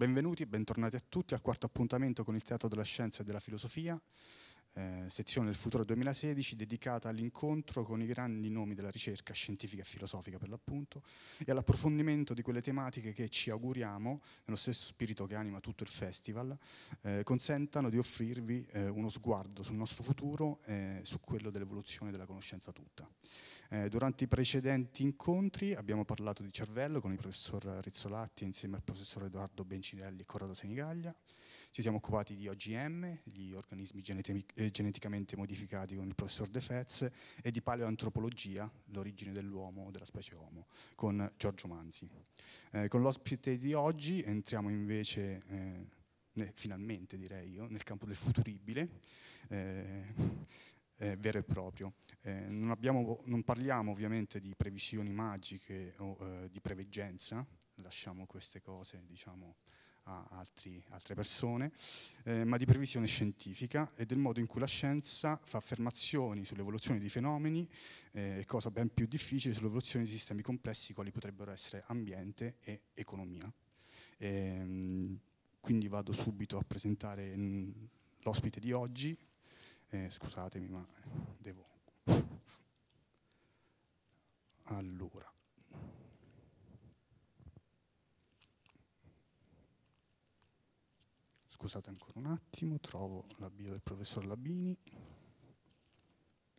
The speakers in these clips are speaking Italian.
Benvenuti e bentornati a tutti al quarto appuntamento con il Teatro della Scienza e della Filosofia eh, sezione del futuro 2016 dedicata all'incontro con i grandi nomi della ricerca scientifica e filosofica per l'appunto e all'approfondimento di quelle tematiche che ci auguriamo, nello stesso spirito che anima tutto il festival, eh, consentano di offrirvi eh, uno sguardo sul nostro futuro e su quello dell'evoluzione della conoscenza tutta. Eh, durante i precedenti incontri abbiamo parlato di cervello con il professor Rizzolatti insieme al professor Edoardo Bencinelli e Corrado Senigaglia, ci siamo occupati di OGM, gli organismi eh, geneticamente modificati con il professor De Fez, e di paleoantropologia, l'origine dell'uomo, della specie Homo, con Giorgio Manzi. Eh, con l'ospite di oggi entriamo invece... Eh, finalmente direi io, nel campo del futuribile, eh, eh, vero e proprio. Eh, non, abbiamo, non, parliamo ovviamente di previsioni magiche o eh, di preveggenza, lasciamo queste cose diciamo, a altri, altre persone, eh, ma di previsione scientifica e del modo in cui la scienza fa affermazioni sull'evoluzione di fenomeni eh, e cosa ben più difficile sull'evoluzione di sistemi complessi quali potrebbero essere ambiente e economia. E, ehm, quindi vado subito a presentare mm, l'ospite di oggi, eh, scusatemi ma devo... Allora. Scusate ancora un attimo, trovo la bio del professor Labini.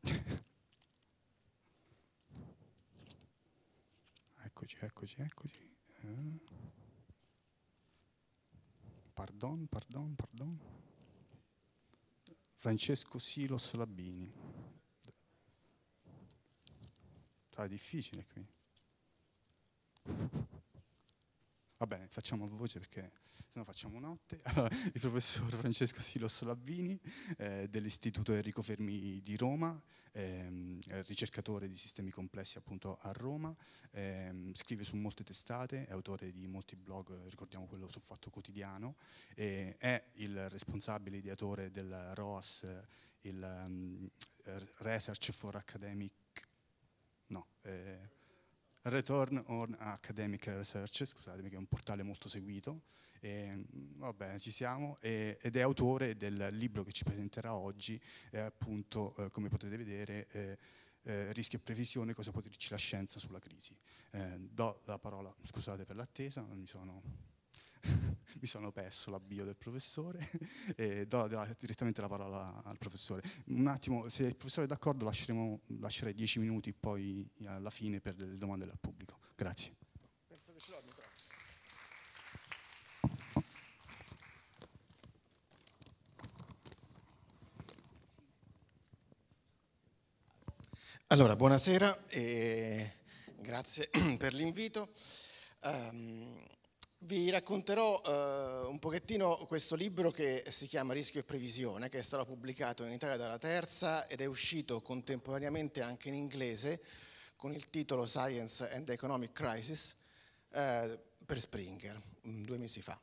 eccoci, eccoci, eccoci. Eh. Pardon, pardon, pardon. Francesco Silos Labini. Sta difficile qui. bene, facciamo a voce perché sennò facciamo notte. il professor Francesco Silos Labbini eh, dell'Istituto Enrico Fermi di Roma, ehm, ricercatore di sistemi complessi appunto a Roma, ehm, scrive su molte testate, è autore di molti blog, ricordiamo quello sul Fatto Quotidiano, è il responsabile ideatore del ROAS, il um, Research for Academic... No, eh, Return on Academic Research, scusatemi che è un portale molto seguito, e, mm, va ci siamo, e, ed è autore del libro che ci presenterà oggi, eh, appunto eh, come potete vedere eh, eh, Rischio e previsione, cosa può dirci la scienza sulla crisi. Eh, do la parola, scusate per l'attesa, mi sono mi sono perso l'avvio del professore e do direttamente la parola al professore. Un attimo, se il professore è d'accordo lascerei dieci minuti poi eh, alla fine per le domande del pubblico. Grazie. Allora, buonasera e grazie per l'invito. Um, vi racconterò eh, un pochettino questo libro che si chiama Rischio e Previsione, che è stato pubblicato in Italia dalla Terza ed è uscito contemporaneamente anche in inglese con il titolo Science and Economic Crisis eh, per Springer, mm, due mesi fa.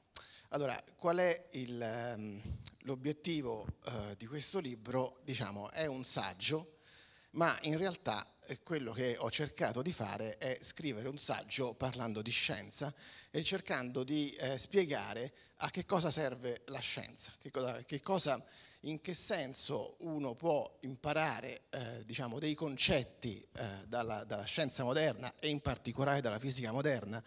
Allora, qual è il, ehm, l'obiettivo eh, di questo libro? Diciamo, è un saggio, ma in realtà quello che ho cercato di fare è scrivere un saggio parlando di scienza e cercando di eh, spiegare a che cosa serve la scienza, che cosa, che cosa, in che senso uno può imparare eh, diciamo, dei concetti eh, dalla, dalla, scienza moderna e in particolare dalla fisica moderna,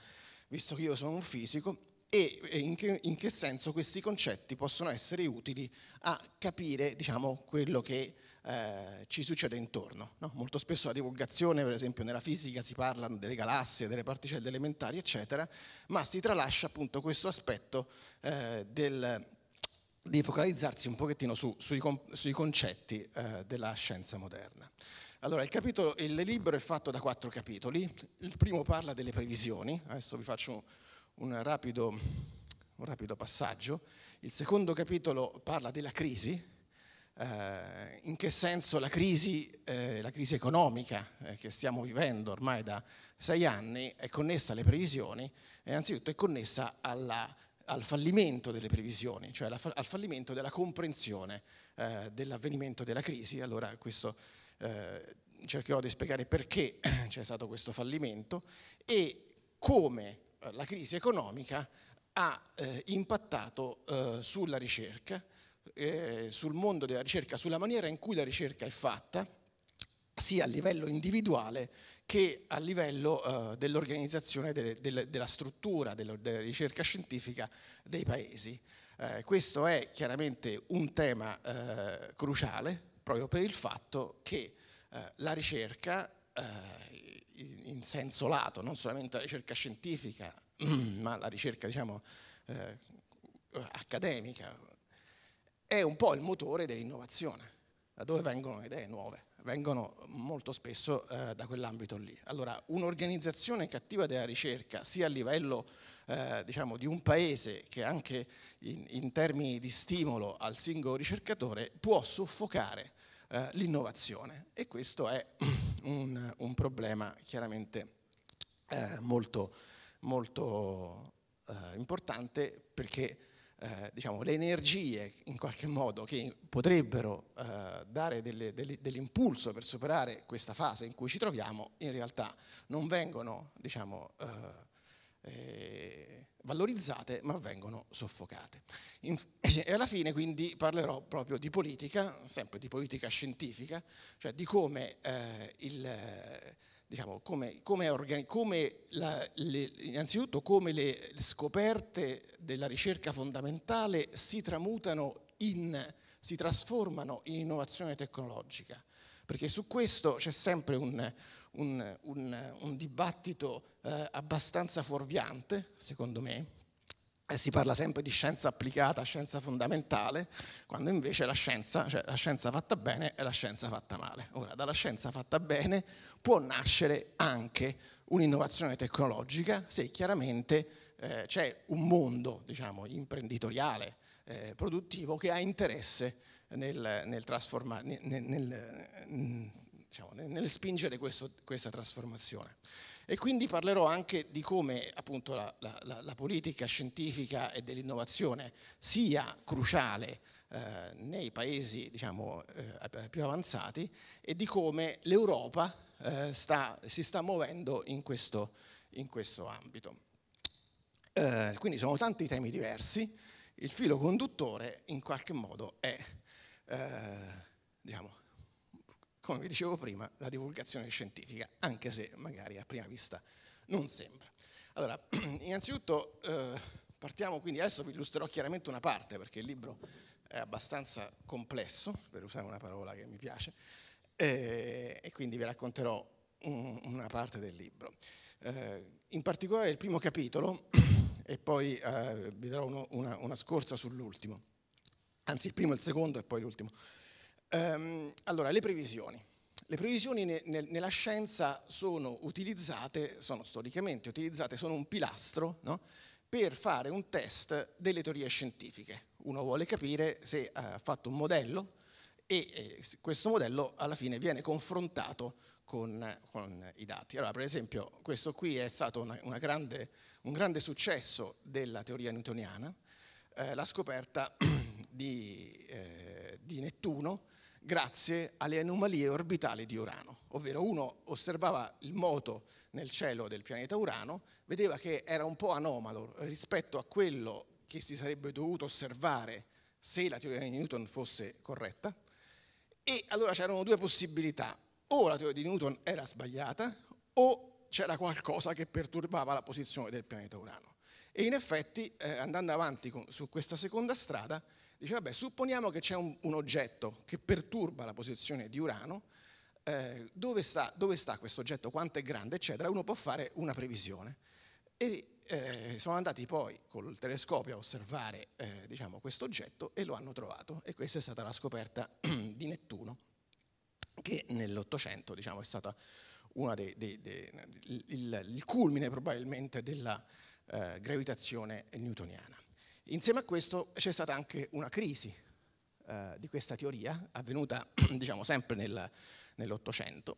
visto che io sono un fisico, e in che, in che senso questi concetti possono essere utili a capire diciamo, quello che eh, ci succede intorno. No? Molto spesso la divulgazione, per esempio nella fisica, si parla delle galassie, delle particelle elementari, eccetera, ma si tralascia appunto questo aspetto eh, del, di focalizzarsi un pochettino su, sui, sui, concetti eh, della scienza moderna. Allora, il, capitolo, il libro è fatto da quattro capitoli. Il primo parla delle previsioni, adesso vi faccio un, un rapido, un rapido passaggio. Il secondo capitolo parla della crisi, eh, in che senso la crisi, eh, la crisi economica eh, che stiamo vivendo ormai da sei anni è connessa alle previsioni e innanzitutto è connessa alla, al fallimento delle previsioni, cioè alla, al fallimento della comprensione eh, dell'avvenimento della crisi. Allora questo eh, cercherò di spiegare perché c'è stato questo fallimento e come eh, la crisi economica ha impattato sulla ricerca eh, sul mondo della ricerca, sulla maniera in cui la ricerca è fatta, sia a livello individuale che a livello eh, dell'organizzazione delle, delle, della struttura della, della ricerca scientifica dei paesi. Eh, questo è chiaramente un tema eh, cruciale proprio per il fatto che eh, la ricerca eh, in, in, senso lato, non solamente la ricerca scientifica, ma la ricerca diciamo, accademica, è un po' il motore dell'innovazione, da dove vengono le idee nuove, vengono molto spesso eh, da quell'ambito lì. Allora, un'organizzazione cattiva della ricerca, sia a livello eh, diciamo, di un paese che anche in, in, termini di stimolo al singolo ricercatore, può soffocare eh, l'innovazione e questo è un, un problema chiaramente eh, molto, molto eh, importante perché eh, diciamo, le energie in qualche modo che potrebbero eh, dare delle, delle, dell'impulso per superare questa fase in cui ci troviamo, in realtà non vengono diciamo, eh, eh valorizzate ma vengono soffocate. In, e alla fine quindi parlerò proprio di politica, sempre di politica scientifica, cioè di come eh, il diciamo, come, come, come la, le, innanzitutto come le scoperte della ricerca fondamentale si tramutano in, si trasformano in innovazione tecnologica, perché su questo c'è sempre un, un, un, un dibattito eh, abbastanza fuorviante, secondo me, si parla sempre di scienza applicata, scienza fondamentale, quando invece la scienza, cioè la scienza fatta bene è la scienza fatta male. Ora, dalla scienza fatta bene può nascere anche un'innovazione tecnologica se chiaramente eh, c'è un mondo diciamo, imprenditoriale, eh, produttivo che ha interesse nel, nel, nel, mm, diciamo, nel diciamo, spingere questo, questa trasformazione. E quindi parlerò anche di come appunto, la, la, la politica scientifica e dell'innovazione sia cruciale eh, nei paesi diciamo, eh, più avanzati e di come l'Europa eh, sta, si sta muovendo in questo, in questo ambito. Eh, quindi sono tanti temi diversi, il filo conduttore in qualche modo è, eh, diciamo, come vi dicevo prima, la divulgazione scientifica, anche se magari a prima vista non sembra. Allora, innanzitutto eh, partiamo quindi, adesso vi illustrerò chiaramente una parte perché il libro è abbastanza complesso, per usare una parola che mi piace, eh, e quindi vi racconterò un, una parte del libro. Eh, in particolare il primo capitolo e poi eh, vi darò uno, una, una, scorsa sull'ultimo, anzi il primo, il secondo e poi l'ultimo. Ehm, allora, le previsioni. Le previsioni ne, ne, nella scienza sono utilizzate, sono storicamente utilizzate, sono un pilastro no? per fare un test delle teorie scientifiche. Uno vuole capire se ha fatto un modello, e eh, questo modello alla fine viene confrontato con, con i dati. Allora, per esempio, questo qui è stato una, una grande, un grande successo della teoria newtoniana, eh, la scoperta di, eh, di Nettuno grazie alle anomalie orbitali di Urano, ovvero uno osservava il moto nel cielo del pianeta Urano, vedeva che era un po' anomalo rispetto a quello che si sarebbe dovuto osservare se la teoria di Newton fosse corretta, e allora c'erano due possibilità. O la teoria di Newton era sbagliata o c'era qualcosa che perturbava la posizione del pianeta Urano. E in effetti, eh, andando avanti con, su questa seconda strada, dice, vabbè, supponiamo che c'è un, un oggetto che perturba la posizione di Urano, eh, dove, sta, dove sta questo oggetto, quanto è grande, eccetera, uno può fare una previsione. E eh, sono andati poi col telescopio a osservare eh, diciamo, questo oggetto e lo hanno trovato e questa è stata la scoperta di Nettuno che nell'Ottocento diciamo, è stata dei, dei, dei, il, il, culmine probabilmente della eh, gravitazione newtoniana. Insieme a questo c'è stata anche una crisi eh, di questa teoria, avvenuta diciamo, sempre nel, nell'Ottocento,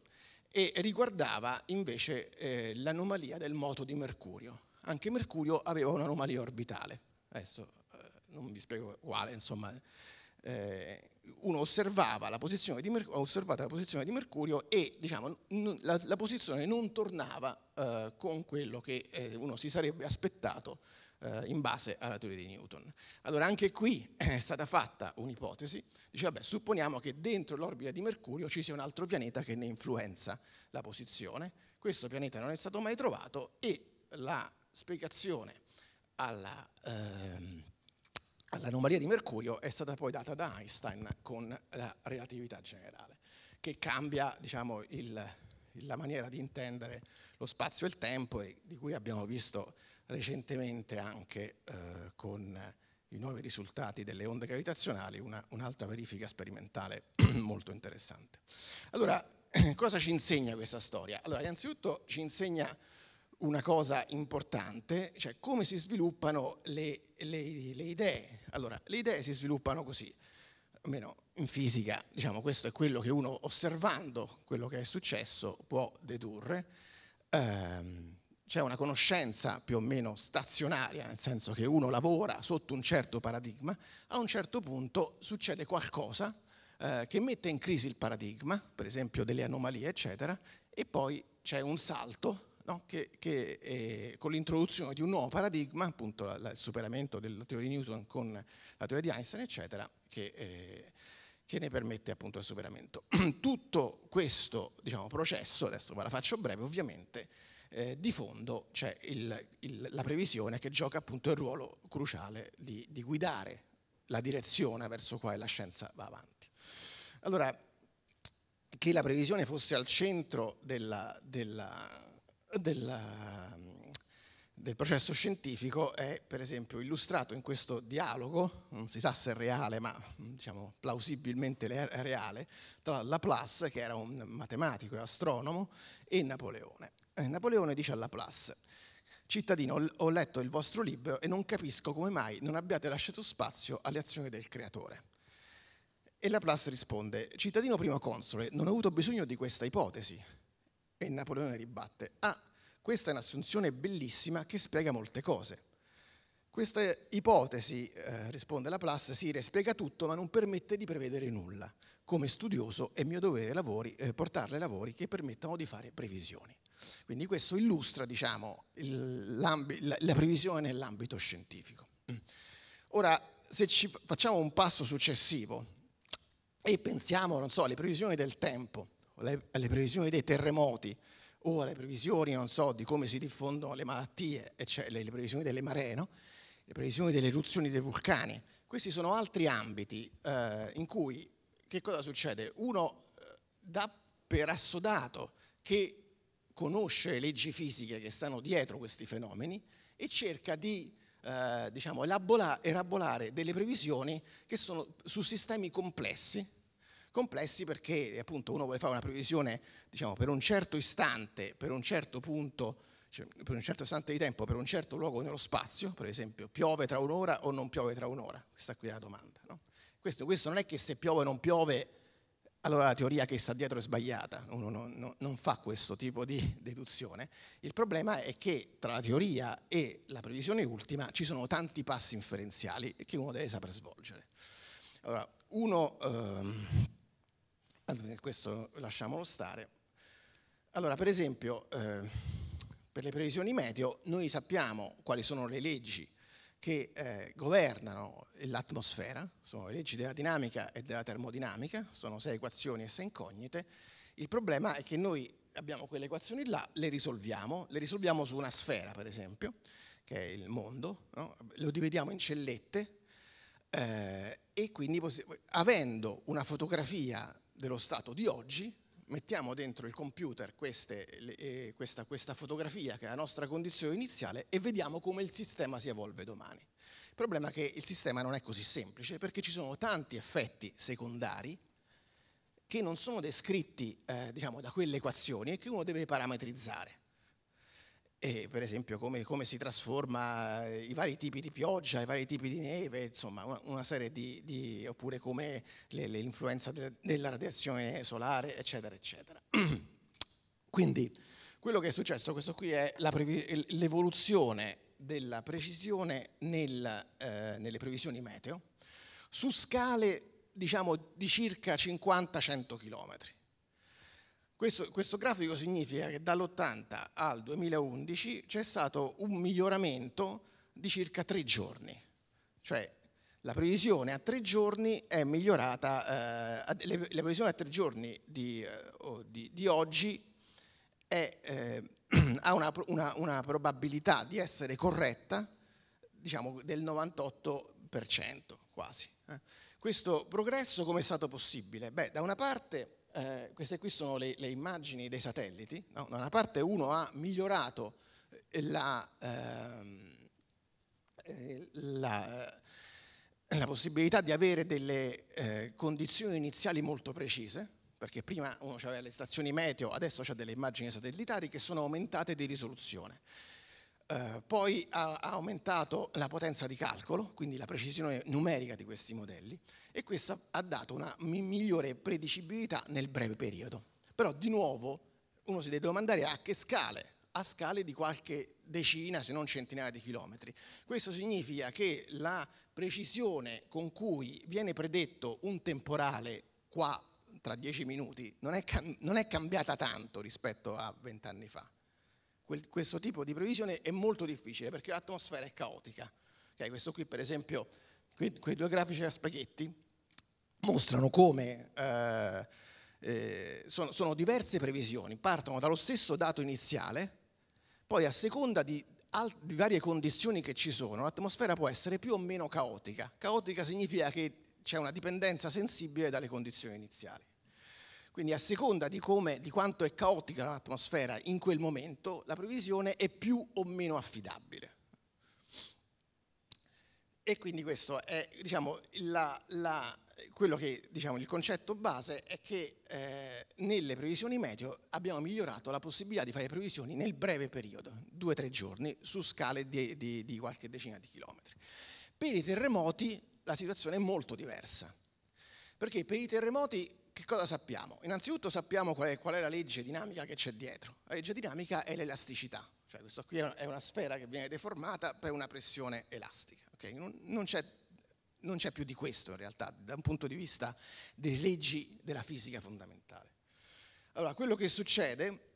e riguardava invece eh, l'anomalia del moto di Mercurio anche Mercurio aveva un'anomalia orbitale. Adesso eh, non vi spiego quale, insomma, eh, uno osservava la posizione di Mercurio, osservata la posizione di Mercurio e diciamo, la, la, posizione non tornava eh, con quello che eh, uno si sarebbe aspettato eh, in base alla teoria di Newton. Allora anche qui è stata fatta un'ipotesi, dice vabbè supponiamo che dentro l'orbita di Mercurio ci sia un altro pianeta che ne influenza la posizione, questo pianeta non è stato mai trovato e la spiegazione alla, ehm, all'anomalia di Mercurio è stata poi data da Einstein con la relatività generale, che cambia diciamo, il, la maniera di intendere lo spazio e il tempo, e di cui abbiamo visto recentemente anche eh, con i nuovi risultati delle onde gravitazionali, una, un'altra verifica sperimentale molto interessante. Allora, cosa ci insegna questa storia? Allora, innanzitutto ci insegna una cosa importante, cioè come si sviluppano le, le, le idee. Allora, le idee si sviluppano così, almeno in fisica, diciamo, questo è quello che uno osservando quello che è successo può dedurre. Ehm, c'è una conoscenza più o meno stazionaria, nel senso che uno lavora sotto un certo paradigma, a un certo punto succede qualcosa eh, che mette in crisi il paradigma, per esempio delle anomalie, eccetera, e poi c'è un salto no? che, che eh, con l'introduzione di un nuovo paradigma, appunto la, la, il superamento della teoria di Newton con la teoria di Einstein, eccetera, che, eh, che ne permette appunto il superamento. Tutto questo diciamo, processo, adesso ve la faccio breve ovviamente, eh, di fondo c'è il, il, la previsione che gioca appunto il ruolo cruciale di, di guidare la direzione verso quale la scienza va avanti. Allora, che la previsione fosse al centro della, della della, del processo scientifico è per esempio illustrato in questo dialogo, non si sa se è reale ma diciamo plausibilmente reale, tra Laplace che era un matematico e astronomo e Napoleone. E eh, Napoleone dice a Laplace, cittadino ho letto il vostro libro e non capisco come mai non abbiate lasciato spazio alle azioni del creatore. E Laplace risponde, cittadino primo console, non ho avuto bisogno di questa ipotesi, e Napoleone ribatte, ah, questa è un'assunzione bellissima che spiega molte cose. Questa ipotesi, eh, risponde Laplace, sì, spiega tutto ma non permette di prevedere nulla. Come studioso è mio dovere lavori, eh, portarle lavori che permettano di fare previsioni. Quindi questo illustra diciamo, la, previsione nell'ambito scientifico. Mm. Ora, se ci facciamo un passo successivo e pensiamo, so, alle previsioni del tempo, alle previsioni dei terremoti o alle previsioni, non so, di come si diffondono le malattie, cioè le previsioni delle maree, no? le previsioni delle eruzioni dei vulcani. Questi sono altri ambiti eh, in cui che cosa succede? Uno eh, dà per assodato che conosce le leggi fisiche che stanno dietro questi fenomeni e cerca di eh, diciamo, elaborare, delle previsioni che sono su sistemi complessi complessi perché appunto uno vuole fare una previsione diciamo, per un certo istante, per un certo punto, cioè, per un certo istante di tempo, per un certo luogo nello spazio, per esempio piove tra un'ora o non piove tra un'ora, questa qui è la domanda. No? Questo, questo, non è che se piove o non piove, allora la teoria che sta dietro è sbagliata, uno non, non, non fa questo tipo di deduzione. Il problema è che tra la teoria e la previsione ultima ci sono tanti passi inferenziali che uno deve saper svolgere. Allora, uno, ehm, questo lasciamolo stare. Allora, per esempio, eh, per le previsioni meteo noi sappiamo quali sono le leggi che eh, governano l'atmosfera, sono le leggi della dinamica e della termodinamica, sono sei equazioni e sei incognite. Il problema è che noi abbiamo quelle equazioni là, le risolviamo, le risolviamo su una sfera, per esempio, che è il mondo, no? lo dividiamo in cellette eh, e quindi avendo una fotografia dello Stato di oggi, mettiamo dentro il computer queste, eh, questa, questa fotografia che è la nostra condizione iniziale e vediamo come il sistema si evolve domani. Il problema è che il sistema non è così semplice perché ci sono tanti effetti secondari che non sono descritti eh, diciamo, da quelle equazioni e che uno deve parametrizzare e per esempio come, come, si trasforma eh, i vari tipi di pioggia, i vari tipi di neve, insomma una, una serie di, di, oppure come le, l'influenza de, della radiazione solare, eccetera, eccetera. Quindi quello che è successo, questo qui è previ- l'evoluzione della precisione nel, eh, nelle previsioni meteo su scale diciamo di circa 50-100 chilometri. Questo, questo grafico significa che dall'80 al 2011 c'è stato un miglioramento di circa tre giorni, cioè la previsione a tre giorni è migliorata, eh, la previsione a tre giorni di, eh, di, di oggi è, eh, ha una, una, una, probabilità di essere corretta diciamo, del 98% quasi. Eh. Questo progresso come è stato possibile? Beh, da una parte eh, queste qui sono le, le immagini dei satelliti, no? da una parte uno ha migliorato eh, ehm, eh, la, eh, la, la possibilità di avere delle eh, condizioni iniziali molto precise, perché prima uno aveva le stazioni meteo, adesso c'è delle immagini satellitari che sono aumentate di risoluzione. Uh, poi ha, ha, aumentato la potenza di calcolo, quindi la precisione numerica di questi modelli, e questo ha dato una migliore predicibilità nel breve periodo. Però di nuovo uno si deve domandare a che scale a scale di qualche decina, se non centinaia di chilometri. Questo significa che la precisione con cui viene predetto un temporale qua tra dieci minuti non è, cam- non è cambiata tanto rispetto a vent'anni fa. Quel, questo tipo di previsione è molto difficile perché l'atmosfera è caotica. Okay, questo qui per esempio que- quei due grafici a spaghetti mostrano come eh, eh, sono, sono diverse previsioni, partono dallo stesso dato iniziale, poi a seconda di, di varie condizioni che ci sono, l'atmosfera può essere più o meno caotica. Caotica significa che c'è una dipendenza sensibile dalle condizioni iniziali. Quindi a seconda di, come, di quanto è caotica l'atmosfera in quel momento, la previsione è più o meno affidabile. E quindi questo è diciamo, la, la, quello che diciamo, il concetto base è che eh, nelle previsioni meteo abbiamo migliorato la possibilità di fare previsioni nel breve periodo, due o tre giorni, su scale di, di, di qualche decina di chilometri. Per i terremoti la situazione è molto diversa, perché per i terremoti che cosa sappiamo? Innanzitutto sappiamo qual è, qual è, la legge dinamica che c'è dietro. La legge dinamica è l'elasticità, cioè questa qui è una sfera che viene deformata per una pressione elastica. Okay? Non, non, c'è, non c'è più di questo in realtà, da un punto di vista delle leggi della fisica fondamentale. Allora, quello che succede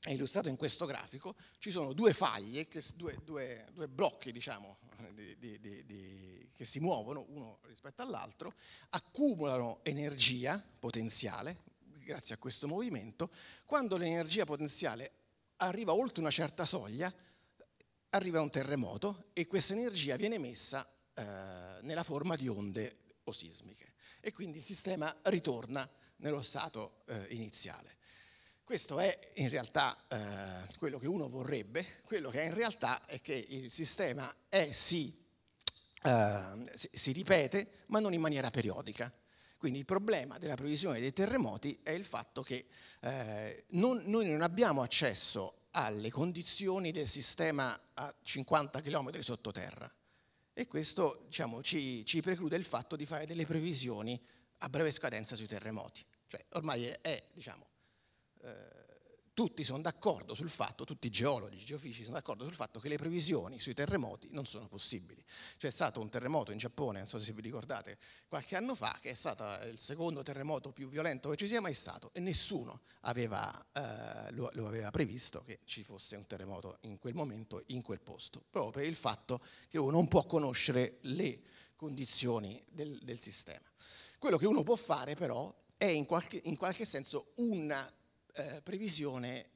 è illustrato in questo grafico, ci sono due faglie, due, due, due blocchi diciamo, di, di, di, che si muovono uno rispetto all'altro, accumulano energia potenziale grazie a questo movimento, quando l'energia potenziale arriva oltre una certa soglia arriva un terremoto e questa energia viene messa eh, nella forma di onde o sismiche e quindi il sistema ritorna nello stato eh, iniziale. Questo è in realtà eh, quello che uno vorrebbe, quello che è in realtà è che il sistema è sì, si, si ripete ma non in maniera periodica. Quindi il problema della previsione dei terremoti è il fatto che eh, non, noi non abbiamo accesso alle condizioni del sistema a 50 km sottoterra e questo diciamo, ci, ci, preclude il fatto di fare delle previsioni a breve scadenza sui terremoti. Cioè, ormai è, è diciamo, eh, tutti sono d'accordo sul fatto, tutti i geologi, i geofisici sono d'accordo sul fatto che le previsioni sui terremoti non sono possibili. C'è stato un terremoto in Giappone, non so se vi ricordate, qualche anno fa, che è stato eh, il secondo terremoto più violento che ci sia mai stato e nessuno aveva, eh, lo, lo, aveva previsto che ci fosse un terremoto in quel momento, in quel posto, proprio per il fatto che uno non può conoscere le condizioni del, del sistema. Quello che uno può fare però è in qualche, in qualche senso una eh, previsione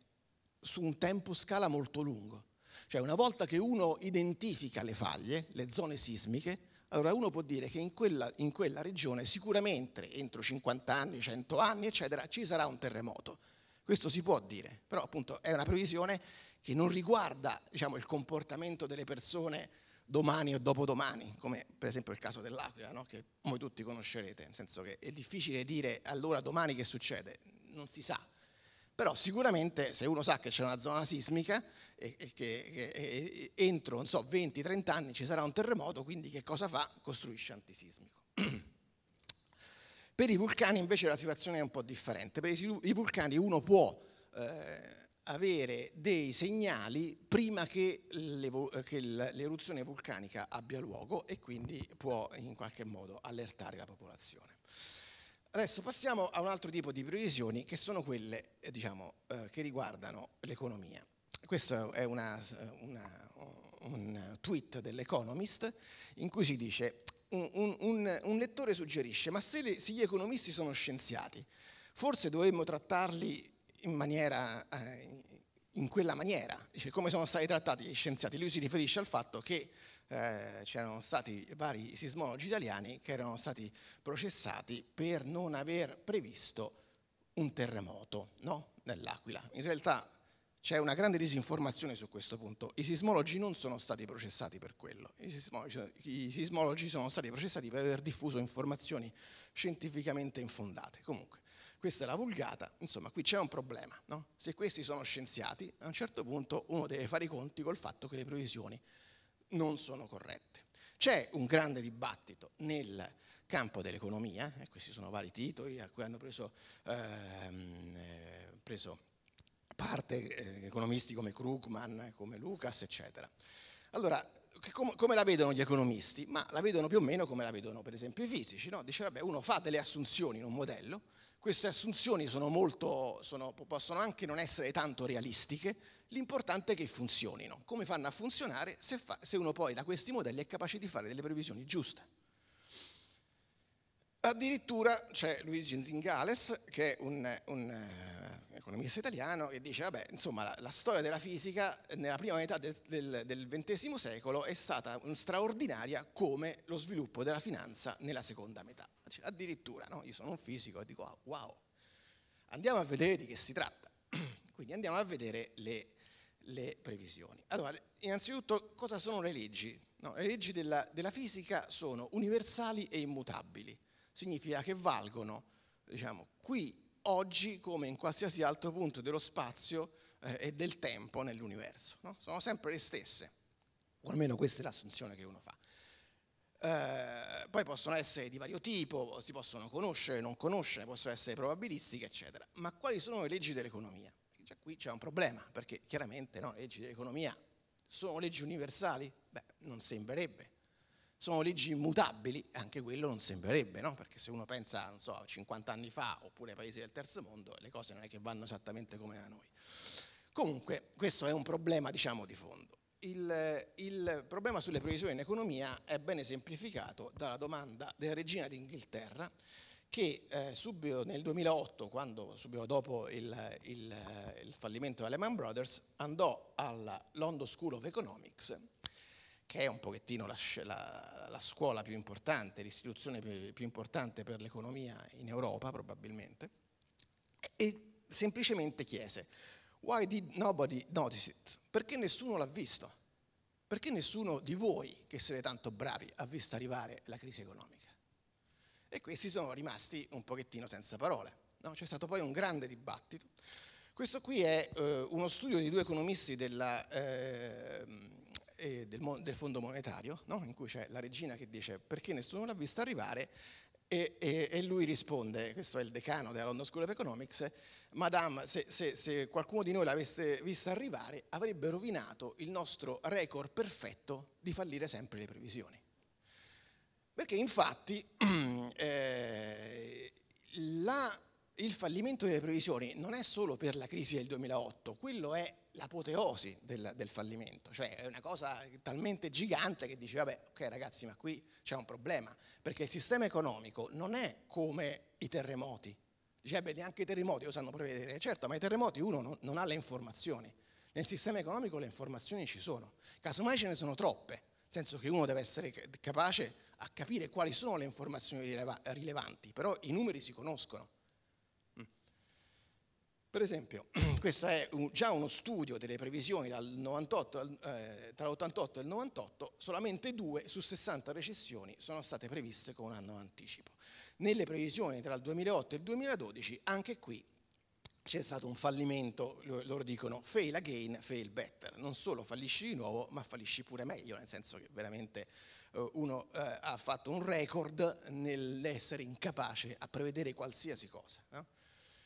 su un tempo scala molto lungo. Cioè una volta che uno identifica le faglie, le zone sismiche, allora uno può dire che in quella, in quella regione sicuramente entro 50 anni, 100 anni, eccetera, ci sarà un terremoto. Questo si può dire, però appunto è una previsione che non riguarda diciamo, il comportamento delle persone domani o dopodomani, come per esempio il caso dell'Aquila, no? che voi tutti conoscerete, nel senso che è difficile dire allora domani che succede, non si sa, però sicuramente se uno sa che c'è una zona sismica e, e che e, entro so, 20-30 anni ci sarà un terremoto, quindi che cosa fa? Costruisce antisismico. per i vulcani invece la situazione è un po' differente. Per i, vulcani uno può eh, avere dei segnali prima che, che l'eruzione vulcanica abbia luogo e quindi può in qualche modo allertare la popolazione. Adesso passiamo a un altro tipo di previsioni che sono quelle eh, diciamo, eh, che riguardano l'economia. Questo è una, una, un tweet dell'Economist in cui si dice un, un, un, lettore suggerisce ma se, le, se, gli economisti sono scienziati forse dovremmo trattarli in, maniera, eh, in quella maniera, come sono stati trattati gli scienziati. Lui si riferisce al fatto che eh, c'erano stati vari sismologi italiani che erano stati processati per non aver previsto un terremoto no? nell'Aquila. In realtà c'è una grande disinformazione su questo punto. I sismologi non sono stati processati per quello. I sismologi, i sismologi sono stati processati per aver diffuso informazioni scientificamente infondate. Comunque, questa è la vulgata, insomma, qui c'è un problema. No? Se questi sono scienziati, a un certo punto uno deve fare i conti col fatto che le previsioni non sono corrette. C'è un grande dibattito nel campo dell'economia, e eh, questi sono vari titoli a cui hanno preso, ehm, eh, preso parte eh, economisti come Krugman, eh, come Lucas, eccetera. Allora, com- come la vedono gli economisti? Ma la vedono più o meno come la vedono per esempio i fisici, no? Dice, vabbè, uno fa delle assunzioni in un modello, queste assunzioni sono molto, sono, possono anche non essere tanto realistiche, L'importante è che funzionino. Come fanno a funzionare se, fa, se uno poi da questi modelli è capace di fare delle previsioni giuste? Addirittura c'è Luigi Zingales, che è un, un eh, economista italiano, che dice, vabbè, insomma, la, la, storia della fisica nella prima metà del, del, del XX secolo è stata straordinaria come lo sviluppo della finanza nella seconda metà. Cioè, addirittura, no? io sono un fisico e dico, ah, wow, andiamo a vedere di che si tratta. Quindi andiamo a vedere le, le previsioni. Allora, innanzitutto cosa sono le leggi? No, le leggi della, della, fisica sono universali e immutabili, significa che valgono diciamo, qui, oggi, come in qualsiasi altro punto dello spazio eh, e del tempo nell'universo. No? Sono sempre le stesse, o almeno questa è l'assunzione che uno fa. Eh, poi possono essere di vario tipo, si possono conoscere, non conoscere, possono essere probabilistiche, eccetera. Ma quali sono le leggi dell'economia? Cioè, qui c'è un problema, perché chiaramente no, leggi dell'economia sono leggi universali? Beh, non sembrerebbe. Sono leggi immutabili? Anche quello non sembrerebbe, no? Perché se uno pensa, non so, 50 anni fa oppure ai paesi del terzo mondo, le cose non è che vanno esattamente come da noi. Comunque, questo è un problema, diciamo, di fondo. Il, il, problema sulle previsioni in economia è ben esemplificato dalla domanda della regina d'Inghilterra che eh, subito nel 2008, quando, subito dopo il, il, eh, il fallimento della Lehman Brothers, andò alla London School of Economics, che è un pochettino la, la, la scuola più importante, l'istituzione più, più importante per l'economia in Europa probabilmente, e semplicemente chiese, why did nobody notice it? Perché nessuno l'ha visto? Perché nessuno di voi, che siete tanto bravi, ha visto arrivare la crisi economica? e questi sono rimasti un pochettino senza parole. No? C'è stato poi un grande dibattito. Questo qui è eh, uno studio di due economisti della, eh, eh, del, del, Fondo Monetario, no? in cui c'è la regina che dice perché nessuno l'ha vista arrivare e, e, e, lui risponde, questo è il decano della London School of Economics, Madame, se, se, se qualcuno di noi l'avesse vista arrivare avrebbe rovinato il nostro record perfetto di fallire sempre le previsioni. Perché infatti eh, la, il fallimento delle previsioni non è solo per la crisi del 2008, quello è l'apoteosi del, del fallimento, cioè è una cosa talmente gigante che dice vabbè ok ragazzi ma qui c'è un problema, perché il sistema economico non è come i terremoti, dice eh beh neanche i terremoti lo sanno prevedere, certo ma i terremoti uno non, non ha le informazioni, nel sistema economico le informazioni ci sono, casomai ce ne sono troppe, nel senso che uno deve essere capace a capire quali sono le informazioni rileva- rilevanti, però i numeri si conoscono. Mm. Per esempio, questo è un, già uno studio delle previsioni dal 98, eh, tra l'88 e il 98, solamente due su 60 recessioni sono state previste con un anno anticipo. Nelle previsioni tra il 2008 e il 2012, anche qui c'è stato un fallimento, loro dicono fail again, fail better, non solo fallisci di nuovo, ma fallisci pure meglio, nel senso che veramente eh, uno eh, ha fatto un record nell'essere incapace a prevedere qualsiasi cosa. No?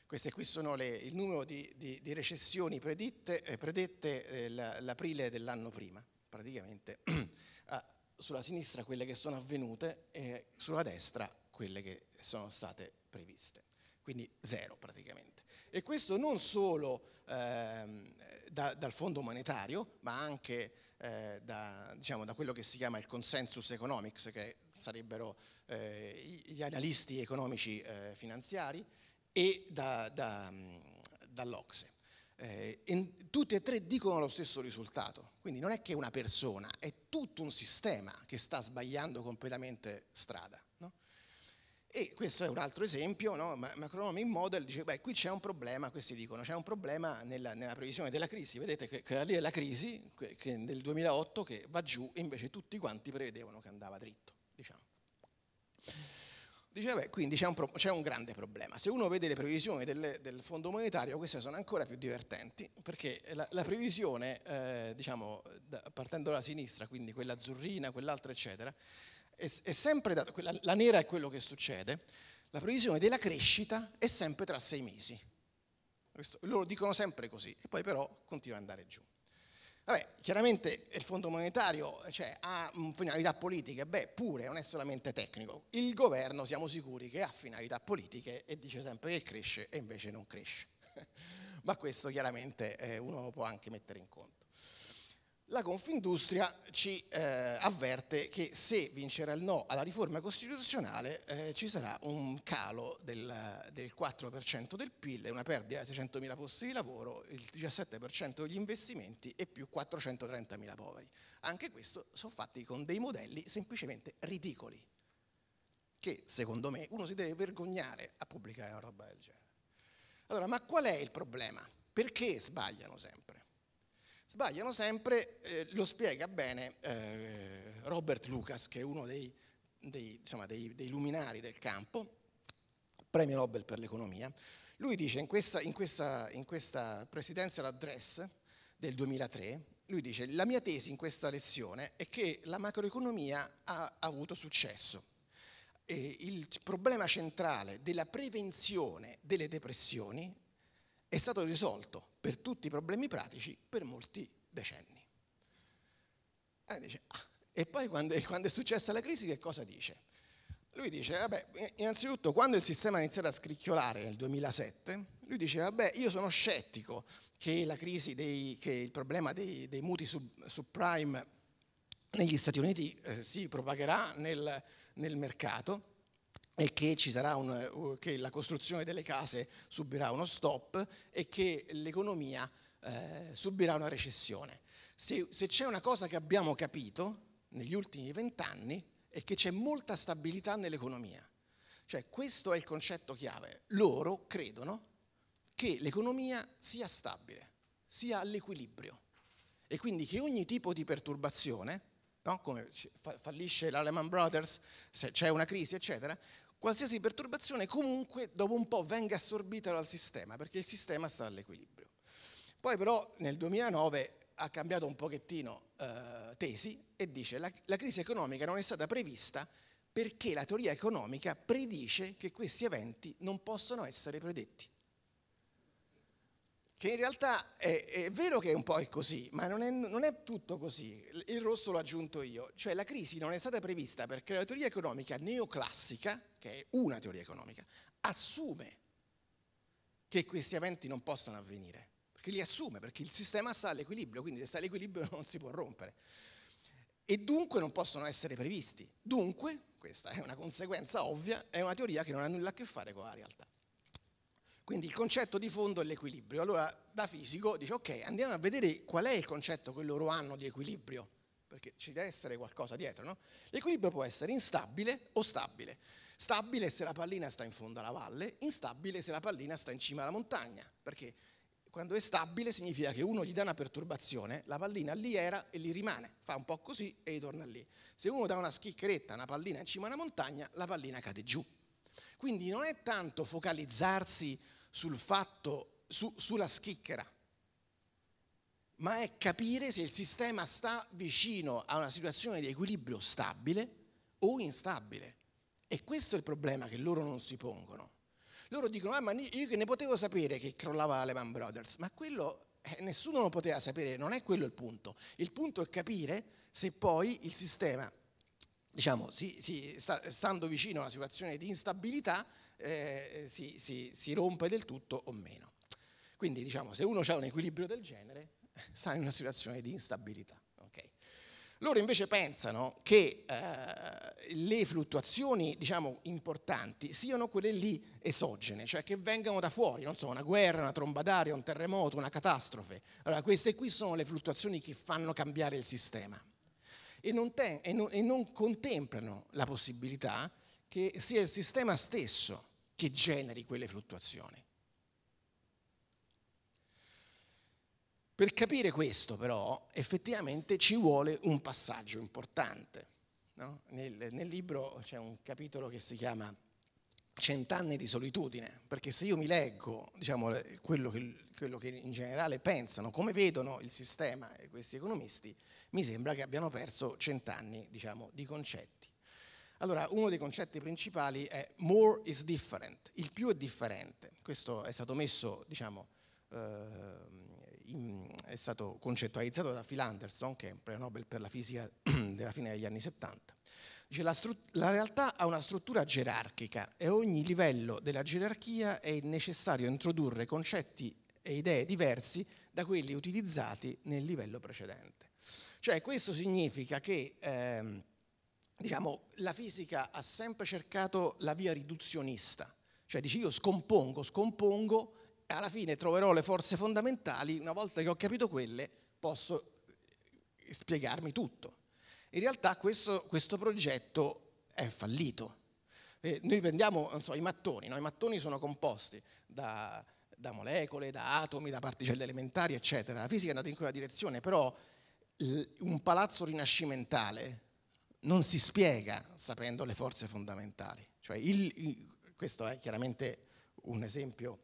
Queste qui sono le, il numero di, di, di recessioni preditte, eh, predette eh, l'aprile dell'anno prima, praticamente ah, sulla sinistra quelle che sono avvenute e sulla destra quelle che sono state previste, quindi zero praticamente. E questo non solo ehm, da, dal fondo monetario, ma anche eh, da, diciamo, da, quello che si chiama il consensus economics, che sarebbero eh, gli analisti economici eh, finanziari, e da, da, mm, dall'Ocse. Eh, tutti e tre dicono lo stesso risultato, quindi non è che una persona, è tutto un sistema che sta sbagliando completamente strada. E questo è un altro esempio, no? Macronomic Model dice, beh, qui c'è un problema, questi dicono, c'è un problema nella, nella previsione della crisi, vedete che, che lì è la crisi nel 2008 che va giù, e invece tutti quanti prevedevano che andava dritto, diciamo. Dice, beh, quindi c'è un, c'è un, grande problema. Se uno vede le previsioni del, del, Fondo Monetario, queste sono ancora più divertenti, perché la, la previsione, eh, diciamo, da, partendo dalla sinistra, quindi quella azzurrina, quell'altra, eccetera, è, è sempre dato, la, la nera è quello che succede, la previsione della crescita è sempre tra sei mesi. Questo, loro dicono sempre così e poi però continua ad andare giù. Vabbè, chiaramente il Fondo Monetario cioè, ha finalità politiche, beh, pure, non è solamente tecnico. Il governo siamo sicuri che ha finalità politiche e dice sempre che cresce e invece non cresce. Ma questo chiaramente eh, uno lo può anche mettere in conto la Confindustria ci eh, avverte che se vincerà il no alla riforma costituzionale eh, ci sarà un calo del, del 4% del PIL, una perdita di 600.000 posti di lavoro, il 17% degli investimenti e più 430.000 poveri. Anche questo sono fatti con dei modelli semplicemente ridicoli, che secondo me uno si deve vergognare a pubblicare una roba del genere. Allora, ma qual è il problema? Perché sbagliano sempre? Sbagliano sempre, eh, lo spiega bene eh, Robert Lucas, che è uno dei, dei, insomma, dei, dei, luminari del campo, premio Nobel per l'economia. Lui dice in questa, in questa, in questa presidential address del 2003, lui dice la mia tesi in questa lezione è che la macroeconomia ha avuto successo. E il problema centrale della prevenzione delle depressioni è stato risolto per tutti i problemi pratici per molti decenni. E, dice, ah, e poi quando è, quando è successa la crisi che cosa dice? Lui dice, vabbè, innanzitutto quando il sistema ha iniziato a scricchiolare nel 2007, lui dice, vabbè, io sono scettico che, la crisi dei, che il problema dei, dei mutui sub, subprime negli Stati Uniti eh, si propagherà nel, nel mercato, e che, un, che, la costruzione delle case subirà uno stop e che l'economia eh, subirà una recessione. Se, se c'è una cosa che abbiamo capito negli ultimi vent'anni è che c'è molta stabilità nell'economia. Cioè questo è il concetto chiave. Loro credono che l'economia sia stabile, sia all'equilibrio e quindi che ogni tipo di perturbazione, no, come fallisce la Lehman Brothers, se c'è una crisi, eccetera, qualsiasi perturbazione comunque dopo un po' venga assorbita dal sistema, perché il sistema sta all'equilibrio. Poi però nel 2009 ha cambiato un pochettino eh, tesi e dice la, la crisi economica non è stata prevista perché la teoria economica predice che questi eventi non possono essere predetti che in realtà è, è, vero che è un po' così, ma non è, non è tutto così. Il rosso l'ho aggiunto io, cioè la crisi non è stata prevista perché la teoria economica neoclassica, che è una teoria economica, assume che questi eventi non possano avvenire, perché li assume, perché il sistema sta all'equilibrio, quindi se sta all'equilibrio non si può rompere. E dunque non possono essere previsti. Dunque, questa è una conseguenza ovvia, è una teoria che non ha nulla a che fare con la realtà. Quindi il concetto di fondo è l'equilibrio. Allora da fisico dice ok, andiamo a vedere qual è il concetto che loro hanno di equilibrio, perché ci deve essere qualcosa dietro, no? L'equilibrio può essere instabile o stabile. Stabile se la pallina sta in fondo alla valle, instabile se la pallina sta in cima alla montagna, perché quando è stabile significa che uno gli dà una perturbazione, la pallina lì era e lì rimane, fa un po' così e ritorna lì. Se uno dà una schiccheretta, a una pallina in cima alla montagna, la pallina cade giù. Quindi non è tanto focalizzarsi sul fatto, su, sulla schicchera, ma è capire se il sistema sta vicino a una situazione di equilibrio stabile o instabile. E questo è il problema che loro non si pongono. Loro dicono, ah, ma io che ne potevo sapere che crollava Lehman Brothers, ma quello eh, nessuno lo poteva sapere, non è quello il punto. Il punto è capire se poi il sistema, diciamo, si, si sta, stando vicino a una situazione di instabilità, eh, si, si, si, rompe del tutto o meno. Quindi diciamo, se uno ha un equilibrio del genere, sta in una situazione di instabilità. Okay. Loro invece pensano che eh, le fluttuazioni diciamo, importanti siano quelle lì esogene, cioè che vengano da fuori, non so, una guerra, una tromba d'aria, un terremoto, una catastrofe. Allora, queste qui sono le fluttuazioni che fanno cambiare il sistema e non, te- e non, e non contemplano la possibilità che sia il sistema stesso che generi quelle fluttuazioni. Per capire questo però effettivamente ci vuole un passaggio importante. No? Nel, nel libro c'è un capitolo che si chiama Cent'anni di solitudine, perché se io mi leggo diciamo, quello, che, quello che in generale pensano, come vedono il sistema e questi economisti, mi sembra che abbiano perso cent'anni diciamo, di concetti. Allora, uno dei concetti principali è more is different, il più è differente. Questo è stato messo, diciamo, eh, in, è stato concettualizzato da Phil Anderson, che è un premio Nobel per la fisica della fine degli anni 70. Dice, la, la realtà ha una struttura gerarchica e a ogni livello della gerarchia è necessario introdurre concetti e idee diversi da quelli utilizzati nel livello precedente. Cioè questo significa che... Ehm, diciamo, la fisica ha sempre cercato la via riduzionista, cioè dici io scompongo, scompongo e alla fine troverò le forze fondamentali, una volta che ho capito quelle posso eh, spiegarmi tutto. In realtà questo, questo progetto è fallito. Eh, noi prendiamo so, i mattoni, no? i mattoni sono composti da, da molecole, da atomi, da particelle elementari, eccetera. La fisica è andata in quella direzione, però un palazzo rinascimentale non si spiega sapendo le forze fondamentali. Cioè il, questo è chiaramente un esempio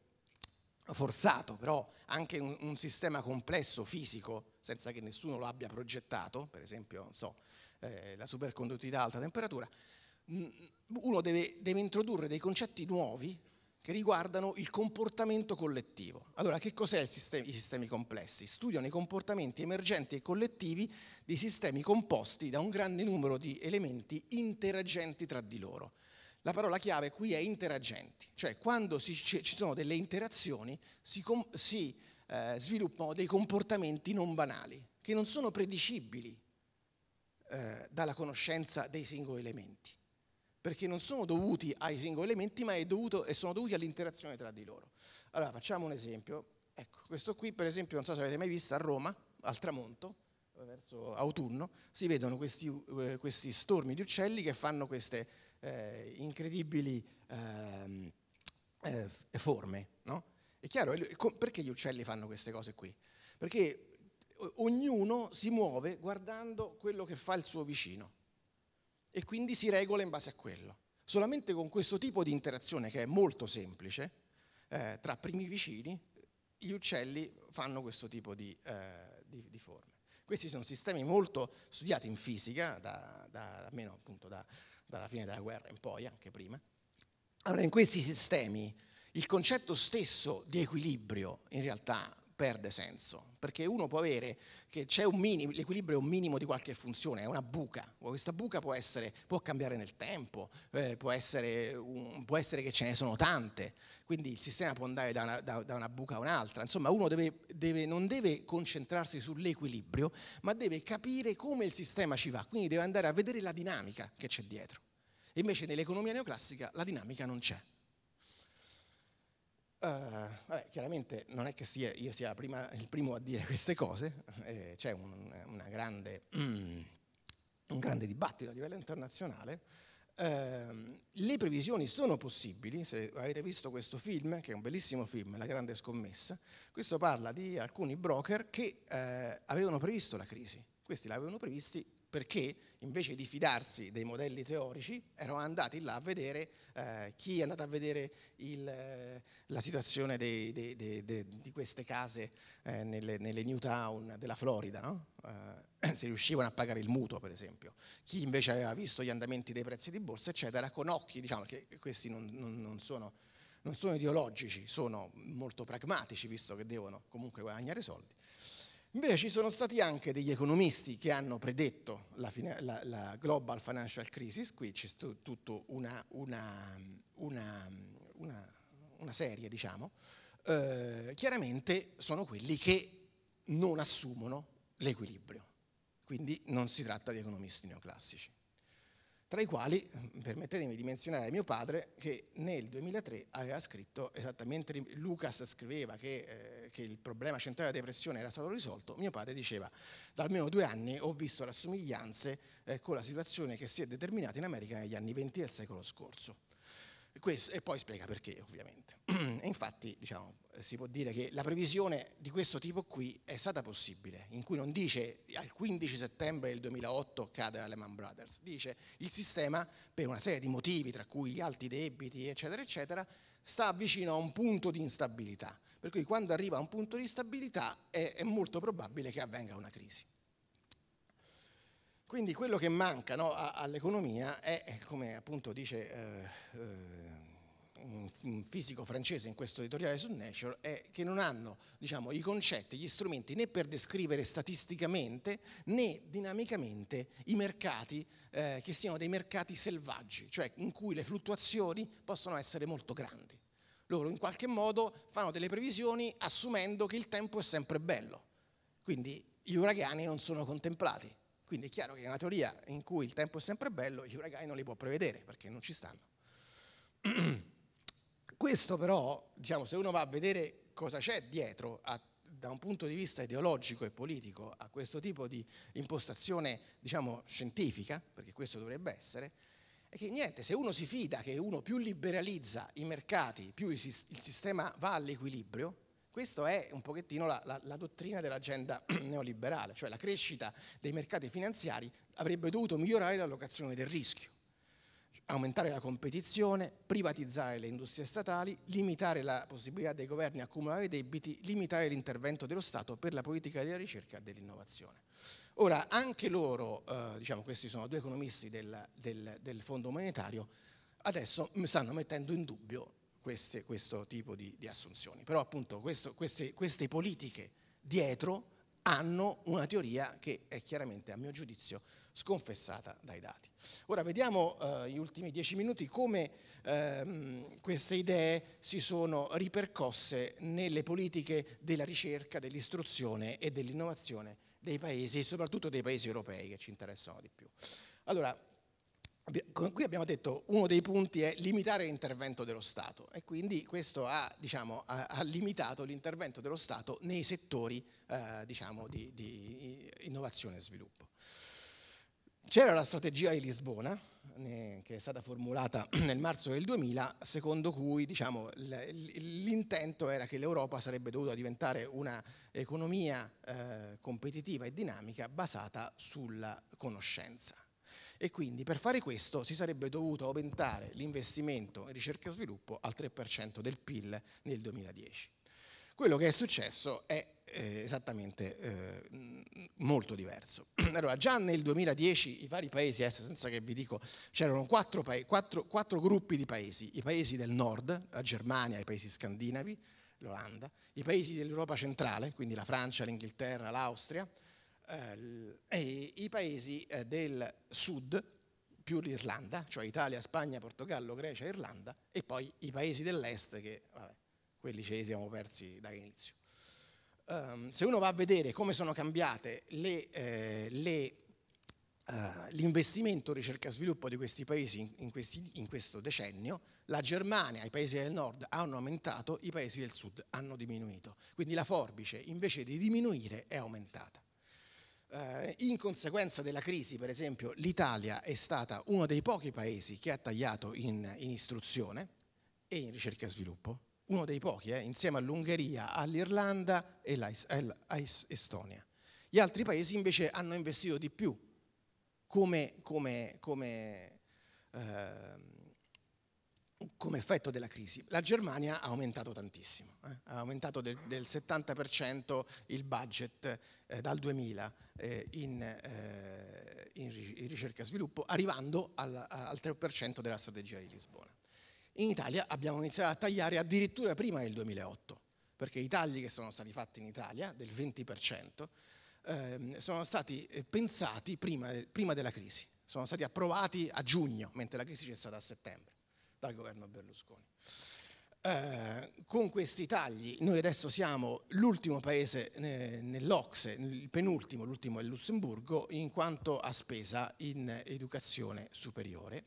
forzato, però anche un, un, sistema complesso fisico, senza che nessuno lo abbia progettato, per esempio so, eh, la superconduttività a alta temperatura, mh, uno deve, deve, introdurre dei concetti nuovi che riguardano il comportamento collettivo. Allora, che cos'è sistema, i sistemi complessi? Studiano i comportamenti emergenti e collettivi di sistemi composti da un grande numero di elementi interagenti tra di loro. La parola chiave qui è interagenti, cioè quando si, ci sono delle interazioni si, si eh, sviluppano dei comportamenti non banali, che non sono predicibili eh, dalla conoscenza dei singoli elementi perché non sono dovuti ai singoli elementi, ma dovuto, sono dovuti all'interazione tra di loro. Allora, facciamo un esempio. Ecco, questo qui, per esempio, non so se avete mai visto a Roma, al tramonto, verso autunno, si vedono questi, eh, questi stormi di uccelli che fanno queste eh, incredibili eh, eh, forme, no? È chiaro, perché gli uccelli fanno queste cose qui? Perché eh, ognuno si muove guardando quello che fa il suo vicino e quindi si regola in base a quello. Solamente con questo tipo di interazione, che è molto semplice, eh, tra primi vicini, gli uccelli fanno questo tipo di, eh, di, di, forme. Questi sono sistemi molto studiati in fisica, da, da, almeno appunto da, dalla fine della guerra in poi, anche prima. Allora, in questi sistemi il concetto stesso di equilibrio in realtà perde senso, perché uno può avere che c'è un minimo, l'equilibrio è un minimo di qualche funzione, è una buca, questa buca può, essere, può cambiare nel tempo, eh, può, essere un, può, essere che ce ne sono tante, quindi il sistema può andare da una, da, da una buca a un'altra, insomma uno deve, deve, non deve concentrarsi sull'equilibrio, ma deve capire come il sistema ci va, quindi deve andare a vedere la dinamica che c'è dietro. Invece nell'economia neoclassica la dinamica non c'è. Uh, vabbè, chiaramente non è che sia, io sia prima, il primo a dire queste cose, eh, c'è un, grande, um, un grande dibattito a livello internazionale. Uh, le previsioni sono possibili, se avete visto questo film, che è un bellissimo film, La grande scommessa, questo parla di alcuni broker che uh, avevano previsto la crisi, questi l'avevano previsti perché invece di fidarsi dei modelli teorici erano andati là a vedere eh, chi è andato a vedere il, eh, la situazione dei, dei, dei, di queste case eh, nelle, nelle, new town della Florida, no? eh, se riuscivano a pagare il mutuo per esempio, chi invece aveva visto gli andamenti dei prezzi di borsa eccetera, con occhi, diciamo, che questi non, non, non sono non sono ideologici, sono molto pragmatici, visto che devono comunque guadagnare soldi, Invece ci sono stati anche degli economisti che hanno predetto la, la, la global financial crisis, qui c'è tutta una, una, una, una, serie, diciamo, eh, chiaramente sono quelli che non assumono l'equilibrio, quindi non si tratta di economisti neoclassici tra i quali permettetemi di menzionare mio padre che nel 2003 aveva scritto, esattamente Lucas scriveva che, eh, che, il problema centrale della depressione era stato risolto, mio padre diceva da almeno due anni ho visto rassomiglianze eh, con la situazione che si è determinata in America negli anni 20 del secolo scorso. Questo, e poi spiega perché, ovviamente. E infatti, diciamo, si può dire che la previsione di questo tipo qui è stata possibile, in cui non dice al 15 settembre del 2008 cade la Lehman Brothers, dice il sistema per una serie di motivi, tra cui gli alti debiti, eccetera, eccetera, sta vicino a un punto di instabilità. Per cui quando arriva a un punto di instabilità è, è molto probabile che avvenga una crisi. Quindi quello che manca no, all'economia è, come appunto dice eh, eh un fisico francese in questo editoriale su Nature è che non hanno diciamo, i concetti, gli strumenti né per descrivere statisticamente né dinamicamente i mercati eh, che siano dei mercati selvaggi, cioè in cui le fluttuazioni possono essere molto grandi. Loro in qualche modo fanno delle previsioni assumendo che il tempo è sempre bello, quindi gli uragani non sono contemplati. Quindi è chiaro che è una teoria in cui il tempo è sempre bello, gli uragani non li può prevedere perché non ci stanno. Questo però, diciamo, se uno va a vedere cosa c'è dietro a, da un punto di vista ideologico e politico a questo tipo di impostazione, diciamo, scientifica, perché questo dovrebbe essere, è che niente, se uno si fida che uno più liberalizza i mercati, più il, sistema va all'equilibrio, questa è un pochettino la, la, la dottrina dell'agenda neoliberale, cioè la crescita dei mercati finanziari avrebbe dovuto migliorare l'allocazione del rischio aumentare la competizione, privatizzare le industrie statali, limitare la possibilità dei governi di accumulare debiti, limitare l'intervento dello Stato per la politica della ricerca e dell'innovazione. Ora, anche loro, eh, diciamo questi sono due economisti del, del, del, Fondo Monetario, adesso stanno mettendo in dubbio queste, questo tipo di, di, assunzioni. Però appunto questo, queste, queste politiche dietro hanno una teoria che è chiaramente, a mio giudizio, sconfessata dai dati. Ora vediamo eh, gli ultimi dieci minuti come ehm, queste idee si sono ripercosse nelle politiche della ricerca, dell'istruzione e dell'innovazione dei paesi, e soprattutto dei paesi europei che ci interessano di più. Allora, Qui abbiamo detto uno dei punti è limitare l'intervento dello Stato e quindi questo ha, diciamo, ha limitato l'intervento dello Stato nei settori eh, diciamo, di, di innovazione e sviluppo. C'era la strategia di Lisbona, eh, che è stata formulata nel marzo del 2000, secondo cui diciamo, l'intento era che l'Europa sarebbe dovuta diventare un'economia eh, competitiva e dinamica basata sulla conoscenza. E quindi per fare questo si sarebbe dovuto aumentare l'investimento in ricerca e sviluppo al 3% del PIL nel 2010. Quello che è successo è eh, esattamente eh, molto diverso. Allora, già nel 2010 i vari paesi, adesso senza che vi dico, c'erano quattro, paesi, quattro, quattro gruppi di paesi, i paesi del nord, la Germania, i paesi scandinavi, l'Olanda, i paesi dell'Europa centrale, quindi la Francia, l'Inghilterra, l'Austria, eh, e i paesi eh, del sud, più l'Irlanda, cioè Italia, Spagna, Portogallo, Grecia, Irlanda, e poi i paesi dell'est che... Vabbè, quelli ce li siamo persi dall'inizio. Um, se uno va a vedere come sono cambiate le, eh, le Uh, l'investimento ricerca e sviluppo di questi paesi in, in, questi, in, questo decennio, la Germania, i paesi del nord hanno aumentato, i paesi del sud hanno diminuito. Quindi la forbice invece di diminuire è aumentata. Eh, in conseguenza della crisi, per esempio, l'Italia è stata uno dei pochi paesi che ha tagliato in, in istruzione e in ricerca e sviluppo uno dei pochi, eh, insieme all'Ungheria, all'Irlanda e all'Estonia. Gli altri paesi invece hanno investito di più come, come, come, eh, come effetto della crisi. La Germania ha aumentato tantissimo, eh, ha aumentato del, del, 70% il budget eh, dal 2000 eh, in, eh, in, ricerca e sviluppo, arrivando al, al 3% della strategia di Lisbona. In Italia abbiamo iniziato a tagliare addirittura prima del 2008, perché i tagli che sono stati fatti in Italia, del 20%, ehm, sono stati eh, pensati prima, prima della crisi, sono stati approvati a giugno, mentre la crisi c'è stata a settembre, dal governo Berlusconi. Eh, con questi tagli noi adesso siamo l'ultimo paese eh, nell'Ocse, il penultimo, l'ultimo è il Lussemburgo, in quanto a spesa in educazione superiore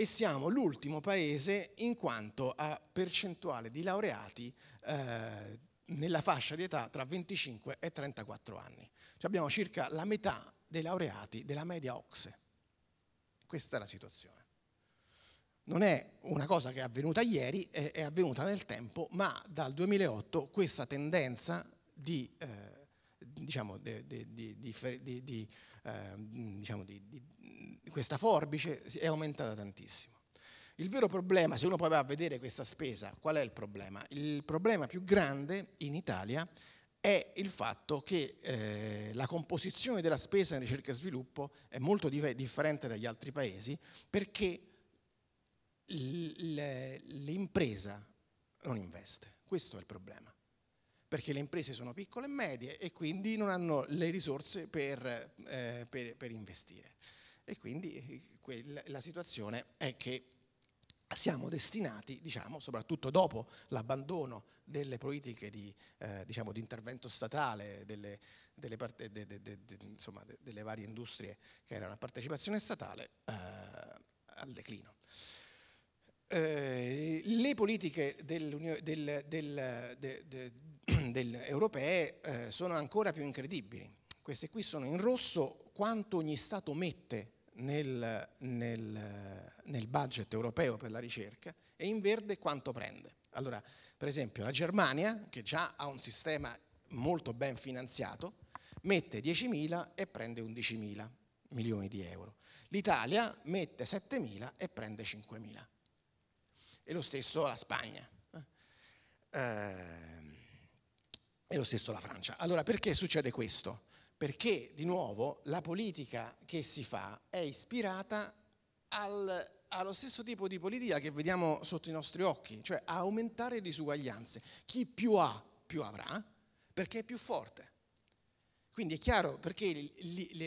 e siamo l'ultimo paese in quanto a percentuale di laureati eh, nella fascia di età tra 25 e 34 anni. Cioè abbiamo circa la metà dei laureati della media OXE. Questa è la situazione. Non è una cosa che è avvenuta ieri, è, avvenuta nel tempo, ma dal 2008 questa tendenza di, eh, diciamo, di, di, di eh, diciamo, questa forbice è aumentata tantissimo. Il vero problema, se uno poi va a vedere questa spesa, qual è il problema? Il problema più grande in Italia è il fatto che eh, la composizione della spesa in ricerca e sviluppo è molto dif differente dagli altri paesi perché l'impresa non investe, questo è il problema, perché le imprese sono piccole e medie e quindi non hanno le risorse per, eh, per, per investire. E quindi eh, la situazione è che siamo destinati, diciamo, soprattutto dopo l'abbandono delle politiche di, eh, diciamo, di intervento statale, delle, delle, parte, de, de, de, insomma, delle, varie industrie che erano a partecipazione statale, eh, al declino. Eh, le politiche del, del, del, europee eh, sono ancora più incredibili. Queste qui sono in rosso quanto ogni Stato mette nel, nel, nel budget europeo per la ricerca e in verde quanto prende. Allora, per esempio, la Germania, che già ha un sistema molto ben finanziato, mette 10.000 e prende 11.000 milioni di euro. L'Italia mette 7.000 e prende 5.000. E lo stesso la Spagna. Eh? Ehm, e lo stesso la Francia. Allora, perché succede questo? perché di nuovo la politica che si fa è ispirata al, allo stesso tipo di politica che vediamo sotto i nostri occhi, cioè a aumentare le disuguaglianze. Chi più ha, più avrà, perché è più forte. Quindi è chiaro perché,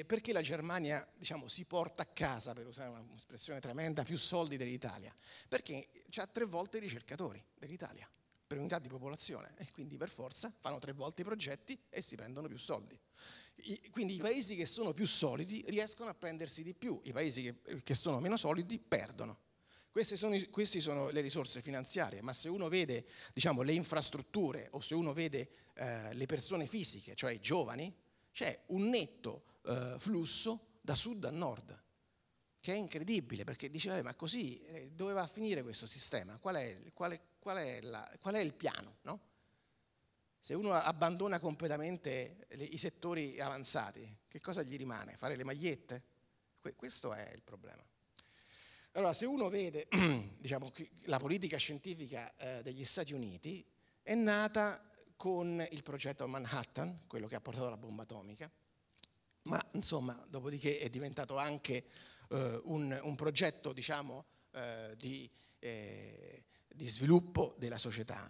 perché la Germania diciamo, si porta a casa, per usare un'espressione tremenda, più soldi dell'Italia, perché ha tre volte i ricercatori dell'Italia per unità di popolazione e quindi per forza fanno tre volte i progetti e si prendono più soldi. Quindi i paesi che sono più solidi riescono a prendersi di più, i paesi che, eh, che sono meno solidi perdono. Queste sono, queste sono, le risorse finanziarie, ma se uno vede diciamo, le infrastrutture o se uno vede eh, le persone fisiche, cioè i giovani, c'è un netto eh, flusso da sud a nord, che è incredibile perché diceva ma così eh, dove va a finire questo sistema? Qual è, qual è, qual è, la, qual è il piano? No? Se uno abbandona completamente i settori avanzati, che cosa gli rimane? Fare le magliette? questo è il problema. Allora, se uno vede diciamo, la politica scientifica eh, degli Stati Uniti, è nata con il progetto Manhattan, quello che ha portato la bomba atomica, ma insomma, dopodiché è diventato anche eh, un, un, progetto, diciamo, eh, di, eh, di, sviluppo della società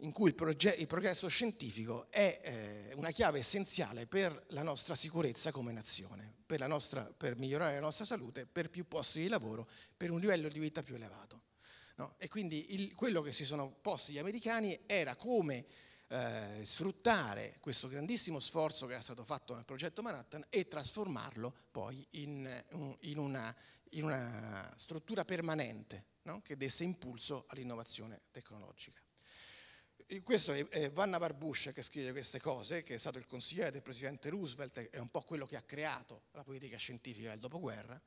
in cui il, proge- il progresso scientifico è eh, una chiave essenziale per la nostra sicurezza come nazione, per, nostra, per, migliorare la nostra salute, per più posti di lavoro, per un livello di vita più elevato. No? E quindi il, quello che si sono posti gli americani era come eh, sfruttare questo grandissimo sforzo che era stato fatto nel progetto Manhattan e trasformarlo poi in, in, una, in una, struttura permanente no? che desse impulso all'innovazione tecnologica. Questo è Vanna Barbush che scrive queste cose, che è stato il consigliere del presidente Roosevelt, è un po' quello che ha creato la politica scientifica del dopoguerra,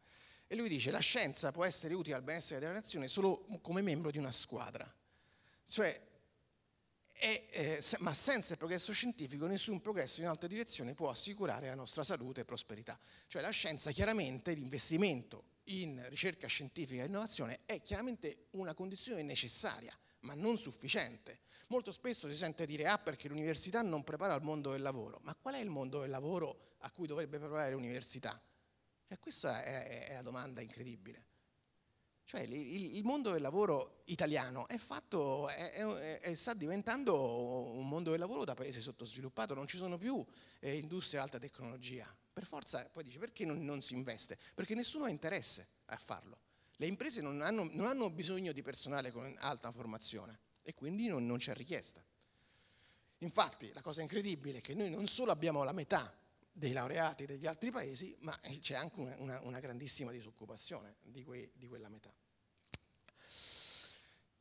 e lui dice la scienza può essere utile al benessere della nazione solo come membro di una squadra. Cioè, è, eh, ma senza il progresso scientifico nessun progresso in altra direzione può assicurare la nostra salute e prosperità. Cioè la scienza chiaramente, l'investimento in ricerca scientifica e innovazione è chiaramente una condizione necessaria, ma non sufficiente Molto spesso si sente dire ah perché l'università non prepara al mondo del lavoro, ma qual è il mondo del lavoro a cui dovrebbe preparare l'università? Cioè, questa è, è la domanda incredibile. Cioè il, il, mondo del lavoro italiano è fatto, è, è, sta diventando un mondo del lavoro da paese sottosviluppato, non ci sono più eh, industrie alta tecnologia. Per forza, poi dice perché non, non, si investe? Perché nessuno ha interesse a farlo. Le imprese non hanno, non hanno bisogno di personale con alta formazione e quindi non, non c'è richiesta. Infatti la cosa incredibile è che noi non solo abbiamo la metà dei laureati degli altri paesi, ma eh, c'è anche una, una, grandissima disoccupazione di, que, di quella metà.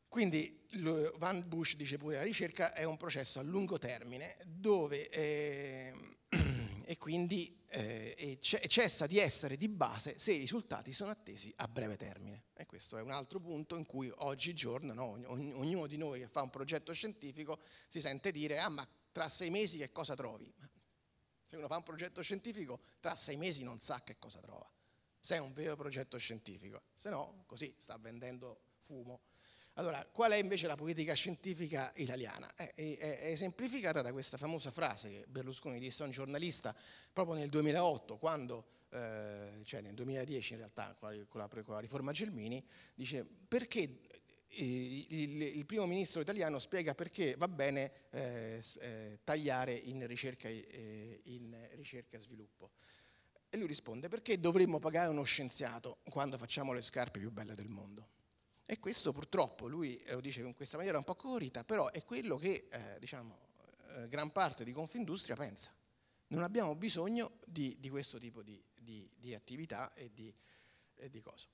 Quindi Van Bush dice pure che la ricerca è un processo a lungo termine dove eh, e quindi eh, e cessa di essere di base se i risultati sono attesi a breve termine. E questo è un altro punto in cui oggigiorno no, ogn- ognuno di noi che fa un progetto scientifico si sente dire ah ma tra sei mesi che cosa trovi? Se uno fa un progetto scientifico tra sei mesi non sa che cosa trova, se è un vero progetto scientifico, se no così sta vendendo fumo allora, qual è invece la politica scientifica italiana? Eh, è, è, è, esemplificata da questa famosa frase che Berlusconi disse a un giornalista proprio nel 2008, quando, eh, cioè nel 2010 in realtà, con la, con la, con la riforma Gelmini, dice perché eh, il, il, primo ministro italiano spiega perché va bene eh, eh tagliare in ricerca e sviluppo. E lui risponde perché dovremmo pagare uno scienziato quando facciamo le scarpe più belle del mondo. E questo purtroppo, lui eh, lo dice in questa maniera un po' colorita, però è quello che eh, diciamo, eh, gran parte di Confindustria pensa. Non abbiamo bisogno di, di questo tipo di, di, di attività e, e di, cose.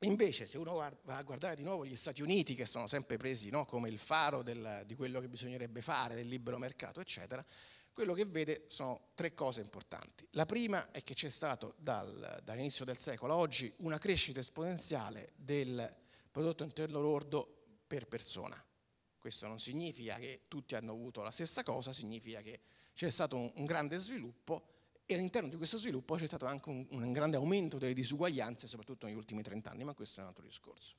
Invece, se uno va a guardare di nuovo gli Stati Uniti, che sono sempre presi no, come il faro del, di quello che bisognerebbe fare, del libero mercato, eccetera, quello che vede sono tre cose importanti. La prima è che c'è stato dal, dall'inizio del secolo a oggi una crescita esponenziale del prodotto interno lordo per persona. Questo non significa che tutti hanno avuto la stessa cosa, significa che c'è stato un, grande sviluppo e all'interno di questo sviluppo c'è stato anche un, grande aumento delle disuguaglianze, soprattutto negli ultimi trent'anni, ma questo è un altro discorso.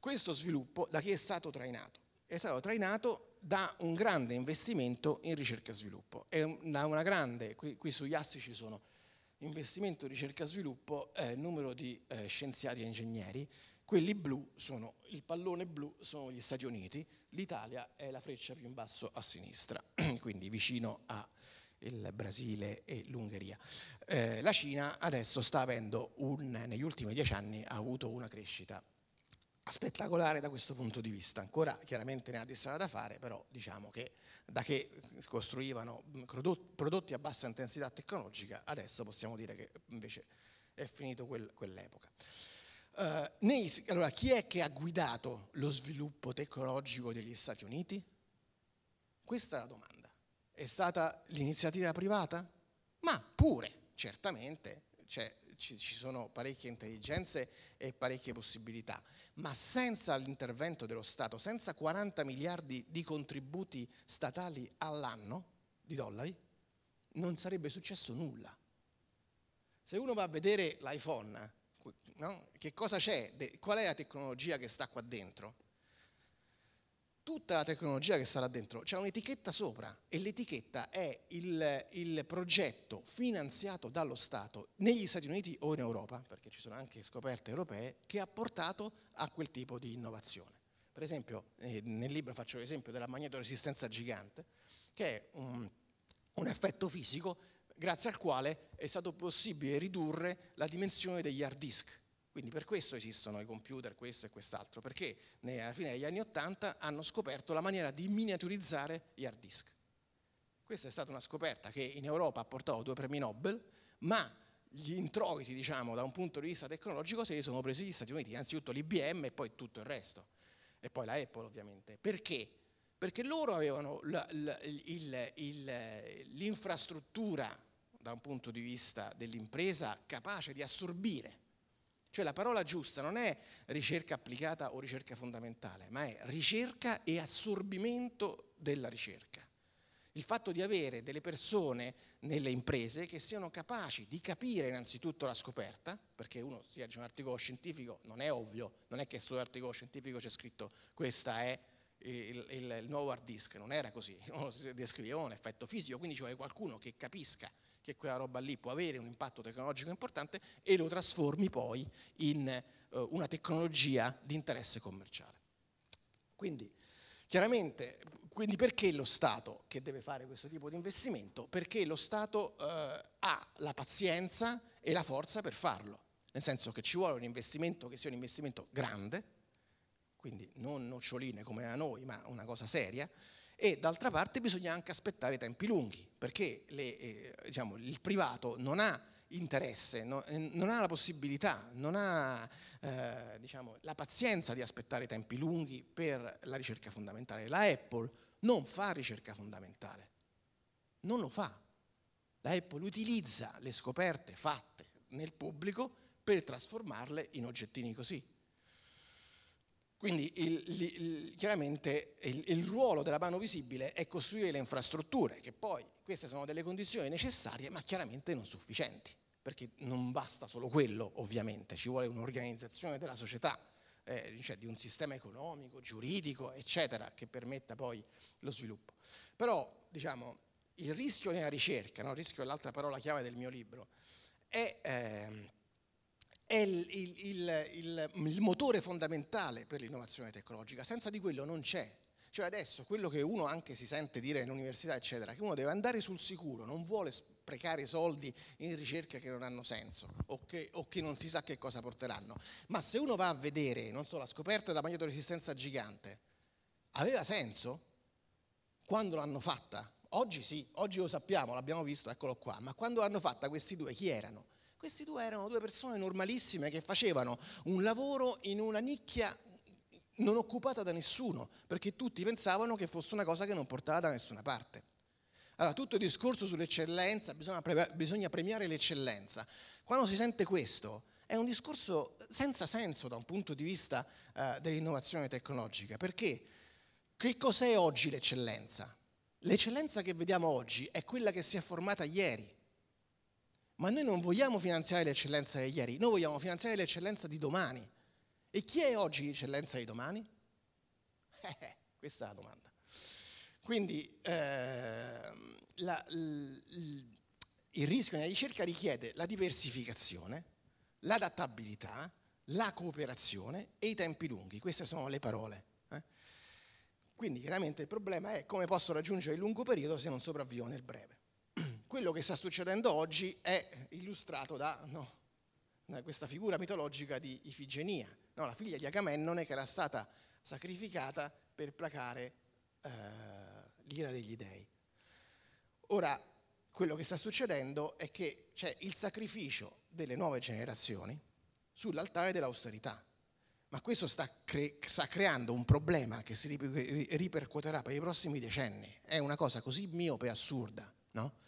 Questo sviluppo da chi è stato trainato? È stato trainato da un grande investimento in ricerca e sviluppo. E da una grande, qui, qui sugli assi ci sono investimento, ricerca e sviluppo, eh, numero di eh, scienziati e ingegneri, quelli blu sono, il pallone blu sono gli Stati Uniti, l'Italia è la freccia più in basso a sinistra, quindi vicino a il Brasile e l'Ungheria. Eh, la Cina adesso sta avendo un, negli ultimi dieci anni ha avuto una crescita spettacolare da questo punto di vista. Ancora chiaramente ne ha di strada da fare, però diciamo che da che costruivano prodotti a bassa intensità tecnologica, adesso possiamo dire che invece è finito quel, quell'epoca. Uh, nei, allora, chi è che ha guidato lo sviluppo tecnologico degli Stati Uniti? Questa è la domanda. È stata l'iniziativa privata? Ma pure, certamente, cioè, ci, ci sono parecchie intelligenze e parecchie possibilità, ma senza l'intervento dello Stato, senza 40 miliardi di contributi statali all'anno di dollari, non sarebbe successo nulla. Se uno va a vedere l'iPhone, no? che cosa c'è, qual è la tecnologia che sta qua dentro? Tutta la tecnologia che sta là dentro c'è un'etichetta sopra e l'etichetta è il, il progetto finanziato dallo Stato negli Stati Uniti o in Europa, perché ci sono anche scoperte europee, che ha portato a quel tipo di innovazione. Per esempio, eh, nel libro faccio l'esempio della magnetoresistenza gigante, che è un, un, effetto fisico grazie al quale è stato possibile ridurre la dimensione degli hard disk. Quindi per questo esistono i computer, questo e quest'altro, perché alla fine degli anni Ottanta hanno scoperto la maniera di miniaturizzare gli hard disk. Questa è stata una scoperta che in Europa ha portato due premi Nobel, ma gli introiti, diciamo, da un punto di vista tecnologico se li sono presi gli Stati Uniti, anzitutto l'IBM e poi tutto il resto, e poi la Apple ovviamente. Perché? Perché loro avevano l'infrastruttura da un punto di vista dell'impresa capace di assorbire cioè la parola giusta non è ricerca applicata o ricerca fondamentale, ma è ricerca e assorbimento della ricerca. Il fatto di avere delle persone nelle imprese che siano capaci di capire innanzitutto la scoperta, perché uno si legge un articolo scientifico, non è ovvio, non è che sull'articolo scientifico c'è scritto questa è il, il, il, nuovo hard disk, non era così, uno descriveva un effetto fisico, quindi cioè qualcuno che capisca che quella roba lì può avere un impatto tecnologico importante e lo trasformi poi in eh, una tecnologia di interesse commerciale. Quindi, chiaramente, quindi perché lo Stato che deve fare questo tipo di investimento? Perché lo Stato eh, ha la pazienza e la forza per farlo, nel senso che ci vuole un investimento che sia un investimento grande, quindi non noccioline come a noi, ma una cosa seria, e d'altra parte bisogna anche aspettare tempi lunghi, perché le, eh, diciamo, il privato non ha interesse, no, eh, non ha la possibilità, non ha eh, diciamo, la pazienza di aspettare tempi lunghi per la ricerca fondamentale. La Apple non fa ricerca fondamentale, non lo fa. La Apple utilizza le scoperte fatte nel pubblico per trasformarle in oggettini così. Quindi il, il, chiaramente il, il, ruolo della mano visibile è costruire le infrastrutture, che poi queste sono delle condizioni necessarie, ma chiaramente non sufficienti, perché non basta solo quello, ovviamente, ci vuole un'organizzazione della società, eh, cioè di un sistema economico, giuridico, eccetera, che permetta poi lo sviluppo. Però, diciamo, il rischio nella ricerca, no? il rischio è l'altra parola chiave del mio libro, è... Eh, è il, il, il, il motore fondamentale per l'innovazione tecnologica, senza di quello non c'è. Cioè adesso quello che uno anche si sente dire in università, eccetera, che uno deve andare sul sicuro, non vuole sprecare soldi in ricerche che non hanno senso o che, o che non si sa che cosa porteranno. Ma se uno va a vedere, non so, la scoperta della resistenza gigante, aveva senso? Quando l'hanno fatta? Oggi sì, oggi lo sappiamo, l'abbiamo visto, eccolo qua, ma quando l'hanno fatta questi due chi erano? Questi due erano due persone normalissime che facevano un lavoro in una nicchia non occupata da nessuno, perché tutti pensavano che fosse una cosa che non portava da nessuna parte. Allora, tutto il discorso sull'eccellenza, bisogna, pre- bisogna premiare l'eccellenza. Quando si sente questo, è un discorso senza senso da un punto di vista eh, dell'innovazione tecnologica, perché che cos'è oggi l'eccellenza? L'eccellenza che vediamo oggi è quella che si è formata ieri. Ma noi non vogliamo finanziare l'eccellenza di ieri, noi vogliamo finanziare l'eccellenza di domani. E chi è oggi l'eccellenza di domani? Eh, questa è la domanda. Quindi eh, la, il, il rischio nella ricerca richiede la diversificazione, l'adattabilità, la cooperazione e i tempi lunghi. Queste sono le parole. Eh? Quindi chiaramente il problema è come posso raggiungere il lungo periodo se non sopravvivo nel breve quello che sta succedendo oggi è illustrato da, no, da questa figura mitologica di Ifigenia, no, la figlia di Agamennone che era stata sacrificata per placare eh, l'ira degli dei. Ora, quello che sta succedendo è che c'è il sacrificio delle nuove generazioni sull'altare dell'austerità. Ma questo sta, cre- sta, creando un problema che si ripercuoterà per i prossimi decenni. È una cosa così miope e assurda, no?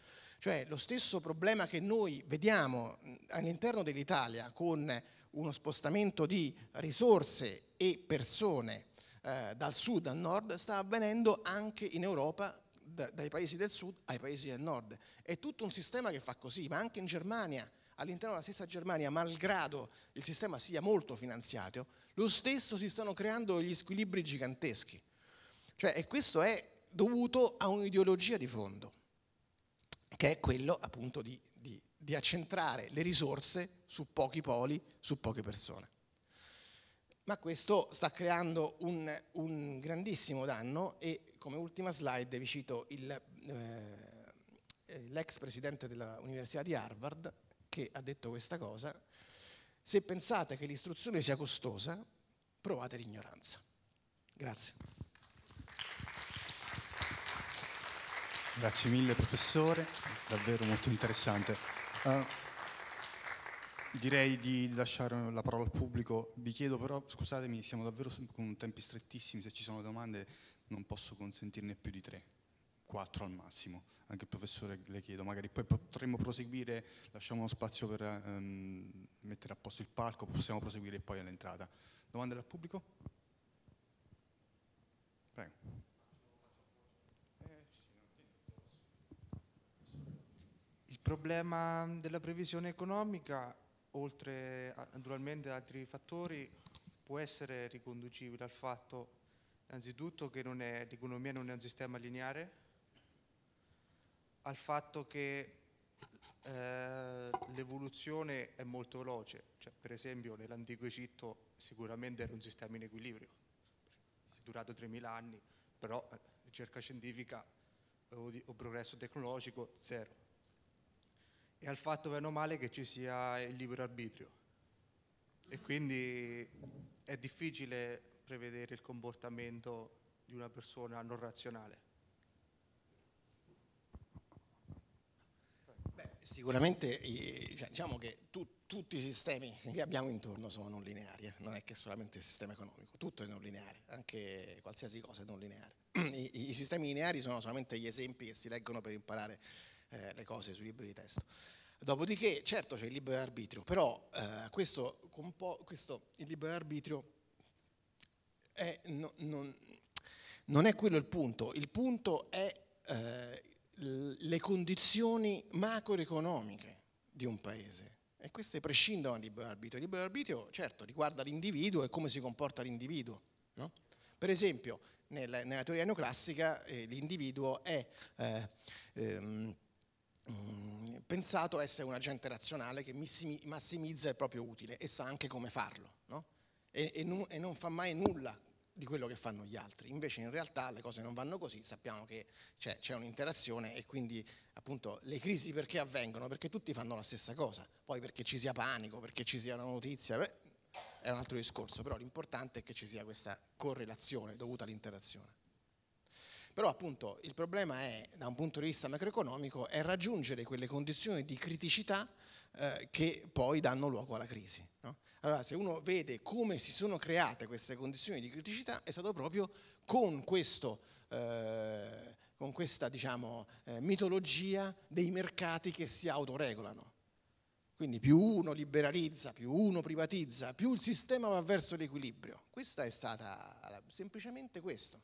Cioè lo stesso problema che noi vediamo all'interno dell'Italia con uno spostamento di risorse e persone eh, dal sud al nord sta avvenendo anche in Europa da, dai paesi del sud ai paesi del nord. È tutto un sistema che fa così, ma anche in Germania, all'interno della stessa Germania, malgrado il sistema sia molto finanziato, lo stesso si stanno creando gli squilibri giganteschi. Cioè, e questo è dovuto a un'ideologia di fondo che è quello appunto di, di, di accentrare le risorse su pochi poli, su poche persone. Ma questo sta creando un, un grandissimo danno e come ultima slide vi cito il, eh, eh l'ex presidente dell'Università di Harvard che ha detto questa cosa, se pensate che l'istruzione sia costosa, provate l'ignoranza. Grazie. Grazie mille professore, davvero molto interessante. Uh, direi di lasciare la parola al pubblico, vi chiedo però, scusatemi, siamo davvero con tempi strettissimi, se ci sono domande non posso consentirne più di tre, quattro al massimo, anche il professore le chiedo, magari poi potremmo proseguire, lasciamo uno spazio per um, mettere a posto il palco, possiamo proseguire poi all'entrata. Domande dal pubblico? Prego. problema della previsione economica, oltre a, naturalmente ad altri fattori, può essere riconducibile al fatto innanzitutto che l'economia non è un sistema lineare, al fatto che eh, l'evoluzione è molto veloce, cioè, per esempio nell'antico Egitto sicuramente era un sistema in equilibrio, è durato 3.000 anni, però eh, ricerca scientifica o, di, o progresso tecnologico zero e al fatto, bene o male, che ci sia il libero arbitrio. E quindi è difficile prevedere il comportamento di una persona non razionale. Beh, sicuramente eh, cioè, diciamo che tu, tutti i sistemi che abbiamo intorno sono non lineari, eh. non è che solamente il sistema economico, tutto è non lineare, anche qualsiasi cosa è non lineare. I, I sistemi lineari sono solamente gli esempi che si leggono per imparare eh, le cose sui libri di testo. Dopodiché, certo c'è il libero arbitrio, però eh, questo, questo, il libero arbitrio è, no, non, non, è quello il punto, il punto è eh, le condizioni macroeconomiche di un paese. E queste prescindono dal libero arbitrio. Il libero arbitrio, certo, riguarda l'individuo e come si comporta l'individuo. No? Per esempio, nella, nella teoria neoclassica, eh, l'individuo è eh, ehm, Mm, pensato essere un agente razionale che massimizza il proprio utile e sa anche come farlo, no? e, e, non, e non fa mai nulla di quello che fanno gli altri. Invece in realtà le cose non vanno così, sappiamo che c'è, c'è, un'interazione e quindi appunto le crisi perché avvengono? Perché tutti fanno la stessa cosa, poi perché ci sia panico, perché ci sia una notizia, beh, è un altro discorso, però l'importante è che ci sia questa correlazione dovuta all'interazione. Però appunto il problema è, da un punto di vista macroeconomico, è raggiungere quelle condizioni di criticità eh, che poi danno luogo alla crisi. No? Allora se uno vede come si sono create queste condizioni di criticità è stato proprio con questo... Eh, con questa diciamo, eh, mitologia dei mercati che si autoregolano. Quindi più uno liberalizza, più uno privatizza, più il sistema va verso l'equilibrio. Questa è stata semplicemente questo.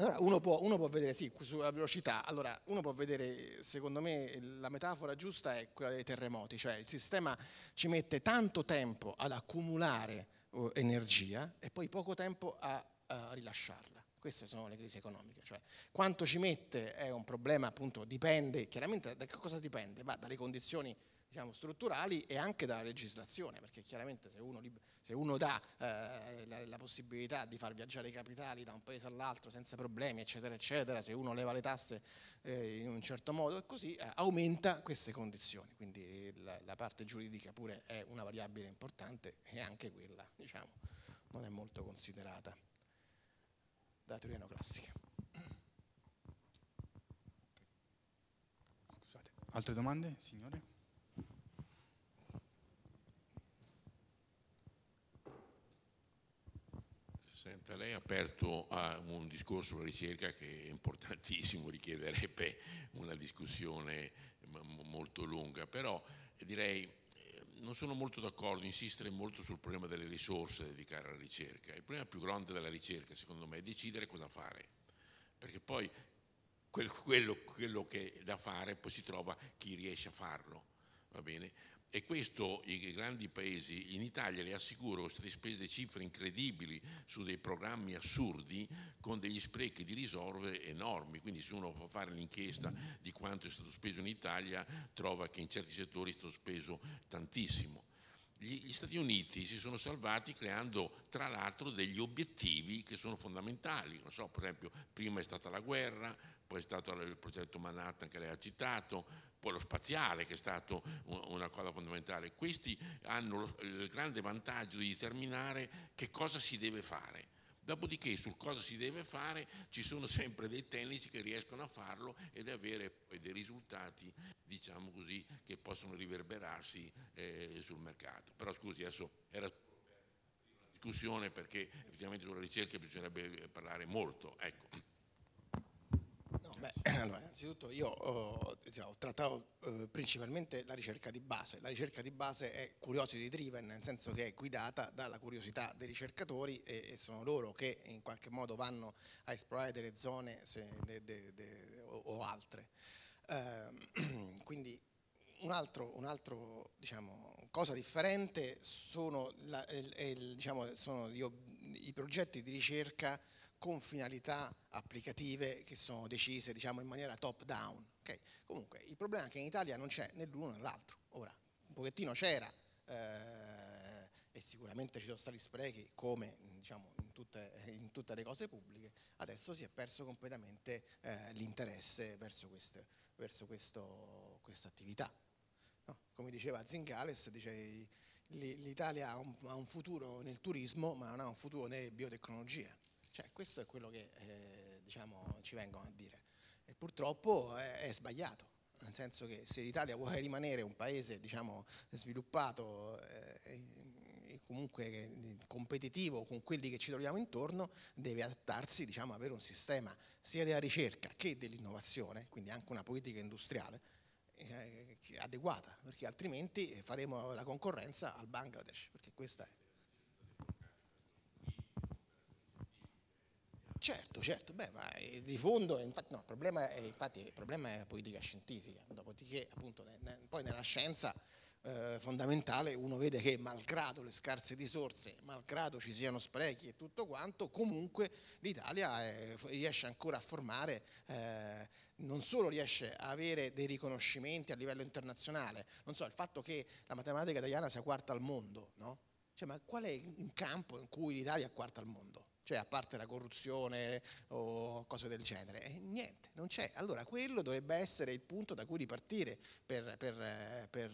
Allora, uno può, uno può, vedere, sì, sulla velocità, allora, uno può vedere, secondo me, la metafora giusta è quella dei terremoti, cioè il sistema ci mette tanto tempo ad accumulare oh, energia e poi poco tempo a, a, rilasciarla. Queste sono le crisi economiche, cioè quanto ci mette è un problema, appunto, dipende, chiaramente da cosa dipende? Ma dalle condizioni diciamo, strutturali e anche dalla legislazione, perché chiaramente se uno, se uno dà eh, la, la, possibilità di far viaggiare i capitali da un paese all'altro senza problemi, eccetera, eccetera, se uno leva le tasse eh, in un certo modo e così, eh, aumenta queste condizioni. Quindi la, la, parte giuridica pure è una variabile importante e anche quella, diciamo, non è molto considerata da teoria neoclassica. Scusate. Altre domande, signore? Presidente, lei ha aperto a ah, un discorso, sulla ricerca che è importantissimo, richiederebbe una discussione molto lunga, però direi eh, non sono molto d'accordo, insistere molto sul problema delle risorse da dedicare alla ricerca. Il problema più grande della ricerca, secondo me, è decidere cosa fare, perché poi quello, quello, quello che è da fare poi si trova chi riesce a farlo, va bene? E questo i grandi paesi, in Italia le assicuro, state spese cifre incredibili su dei programmi assurdi con degli sprechi di risorse enormi, quindi se uno può fare l'inchiesta di quanto è stato speso in Italia trova che in certi settori è stato speso tantissimo. Gli Stati Uniti si sono salvati creando tra l'altro degli obiettivi che sono fondamentali, non so, per esempio prima è stata la guerra, poi è stato il progetto Manhattan che lei ha citato, poi lo spaziale che è stato una cosa fondamentale. Questi hanno il grande vantaggio di determinare che cosa si deve fare. Dopodiché sul cosa si deve fare ci sono sempre dei tecnici che riescono a farlo ed avere poi dei risultati, diciamo così, che possono riverberarsi eh, sul mercato. Però scusi, adesso era una discussione perché effettivamente sulla ricerca bisognerebbe eh, parlare molto. Ecco. Allora, innanzitutto io ho, oh, diciamo, ho trattato eh, principalmente la ricerca di base. La ricerca di base è curiosity driven, nel senso che è guidata dalla curiosità dei ricercatori e, e sono loro che in qualche modo vanno a esplorare delle zone se, de, de, de, o, o, altre. Eh, quindi un altro, un altro diciamo, cosa differente sono, la, il, il, diciamo, sono gli, i progetti di ricerca con finalità applicative che sono decise diciamo, in maniera top down. Okay. Comunque il problema è che in Italia non c'è né l'uno né l'altro. Ora, un pochettino c'era eh, e sicuramente ci sono stati sprechi come diciamo, in, tutte, in, tutte, le cose pubbliche, adesso si è perso completamente eh, l'interesse verso, queste, verso questo, questa attività. No? Come diceva Zingales, dice, l'Italia ha, ha un futuro nel turismo ma non ha un futuro nelle biotecnologie. Cioè, questo è quello che eh, diciamo, ci vengono a dire. E purtroppo è, è sbagliato nel senso che se l'Italia vuole rimanere un paese diciamo, sviluppato eh, e comunque competitivo con quelli che ci troviamo intorno, deve adattarsi diciamo, a avere un sistema sia della ricerca che dell'innovazione, quindi anche una politica industriale eh, adeguata, perché altrimenti faremo la concorrenza al Bangladesh, perché questa è Certo, certo, beh, ma di fondo, infatti, no, il, problema è, infatti, il problema è politica scientifica, dopodiché appunto ne, ne, poi nella scienza eh, fondamentale uno vede che malgrado le scarse risorse, malgrado ci siano sprechi e tutto quanto, comunque l'Italia eh, riesce ancora a formare... Eh, non solo riesce a avere dei riconoscimenti a livello internazionale, non so, il fatto che la matematica italiana sia quarta al mondo, no? Cioè, ma qual è un campo in cui l'Italia è quarta al mondo? cioè a parte la corruzione o cose del genere, niente, non c'è. Allora quello dovrebbe essere il punto da cui ripartire per, per, per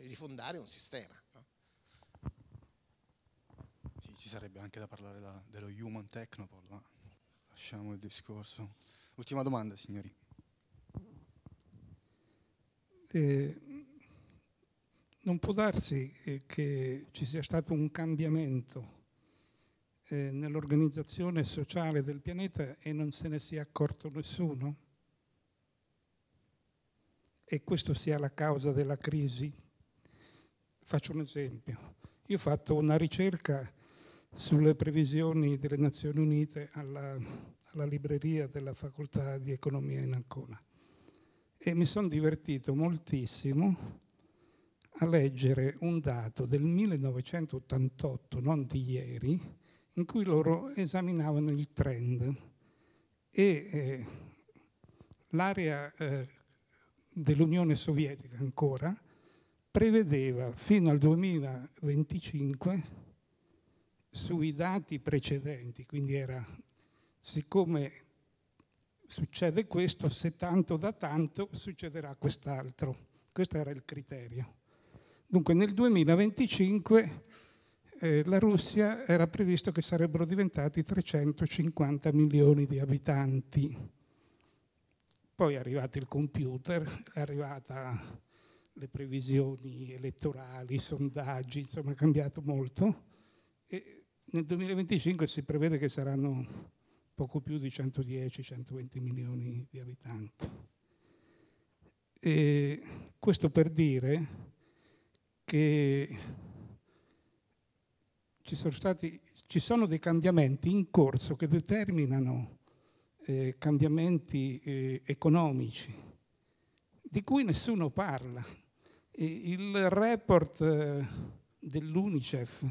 rifondare un sistema. No? Sì, ci sarebbe anche da parlare da, dello human technopol, ma lasciamo il discorso. Ultima domanda, signori. Eh, non può darsi eh, che ci sia stato un cambiamento eh, nell'organizzazione sociale del pianeta e non se ne sia accorto nessuno? E questo sia la causa della crisi? Faccio un esempio. Io ho fatto una ricerca sulle previsioni delle Nazioni Unite alla, alla libreria della facoltà di economia in Ancona e mi sono divertito moltissimo a leggere un dato del 1988, non di ieri, in cui loro esaminavano il trend e eh, l'area eh, dell'Unione Sovietica ancora prevedeva fino al 2025 sui dati precedenti, quindi era siccome succede questo, se tanto da tanto succederà quest'altro. Questo era il criterio. Dunque nel 2025 eh, la Russia era previsto che sarebbero diventati 350 milioni di abitanti. Poi è arrivato il computer, è arrivata le previsioni elettorali, i sondaggi, insomma è cambiato molto. E nel 2025 si prevede che saranno poco più di 110-120 milioni di abitanti. E questo per dire che ci sono, stati, ci sono dei cambiamenti in corso che determinano eh, cambiamenti eh, economici di cui nessuno parla. E il report eh, dell'UNICEF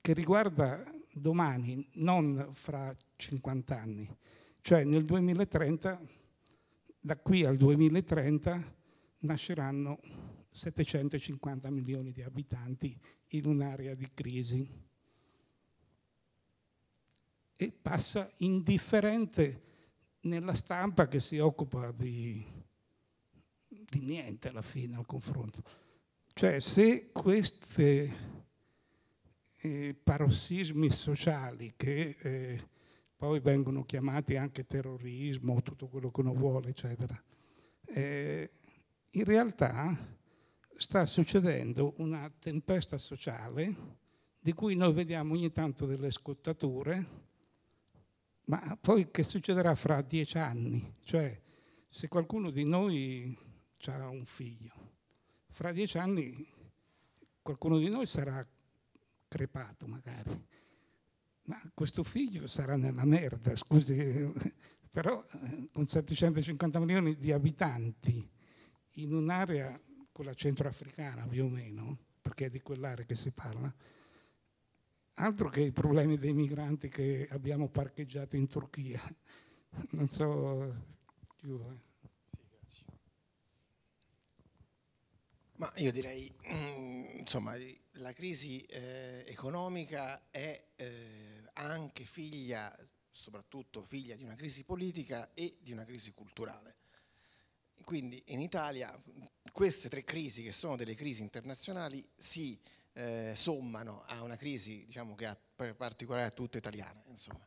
che riguarda domani, non fra 50 anni, cioè nel 2030, da qui al 2030 nasceranno 750 milioni di abitanti in un'area di crisi e passa indifferente nella stampa che si occupa di, di niente alla fine al confronto. Cioè se questi eh, parossismi sociali che eh, poi vengono chiamati anche terrorismo, tutto quello che uno vuole, eccetera, eh, in realtà sta succedendo una tempesta sociale di cui noi vediamo ogni tanto delle scottature, ma poi che succederà fra dieci anni? Cioè, se qualcuno di noi ha un figlio, fra dieci anni qualcuno di noi sarà crepato magari, ma questo figlio sarà nella merda, scusi, però eh, con 750 milioni di abitanti in un'area quella centroafricana più o meno, perché è di quell'area che si parla, altro che i problemi dei migranti che abbiamo parcheggiato in Turchia. Non so, chiudo. Eh. Ma io direi, mm, insomma, la crisi eh, economica è eh, anche figlia, soprattutto figlia di una crisi politica e di una crisi culturale quindi in Italia queste tre crisi, che sono delle crisi internazionali, si eh, sommano a una crisi diciamo, che è particolare a tutta italiana. Insomma.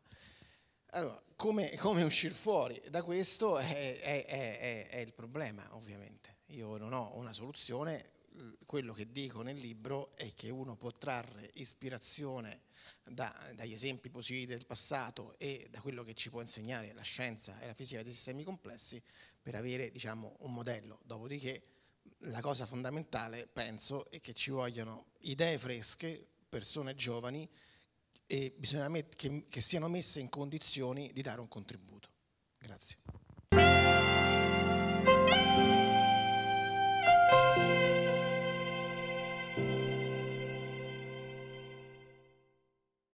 Allora, come, come uscire fuori da questo è, è, è, è, il problema, ovviamente. Io non ho una soluzione, quello che dico nel libro è che uno può trarre ispirazione da, dagli esempi positivi del passato e da quello che ci può insegnare la scienza e la fisica dei sistemi complessi per avere diciamo, un modello. Dopodiché la cosa fondamentale, penso, è che ci vogliono idee fresche, persone giovani e bisogna che, che siano messe in condizioni di dare un contributo. Grazie.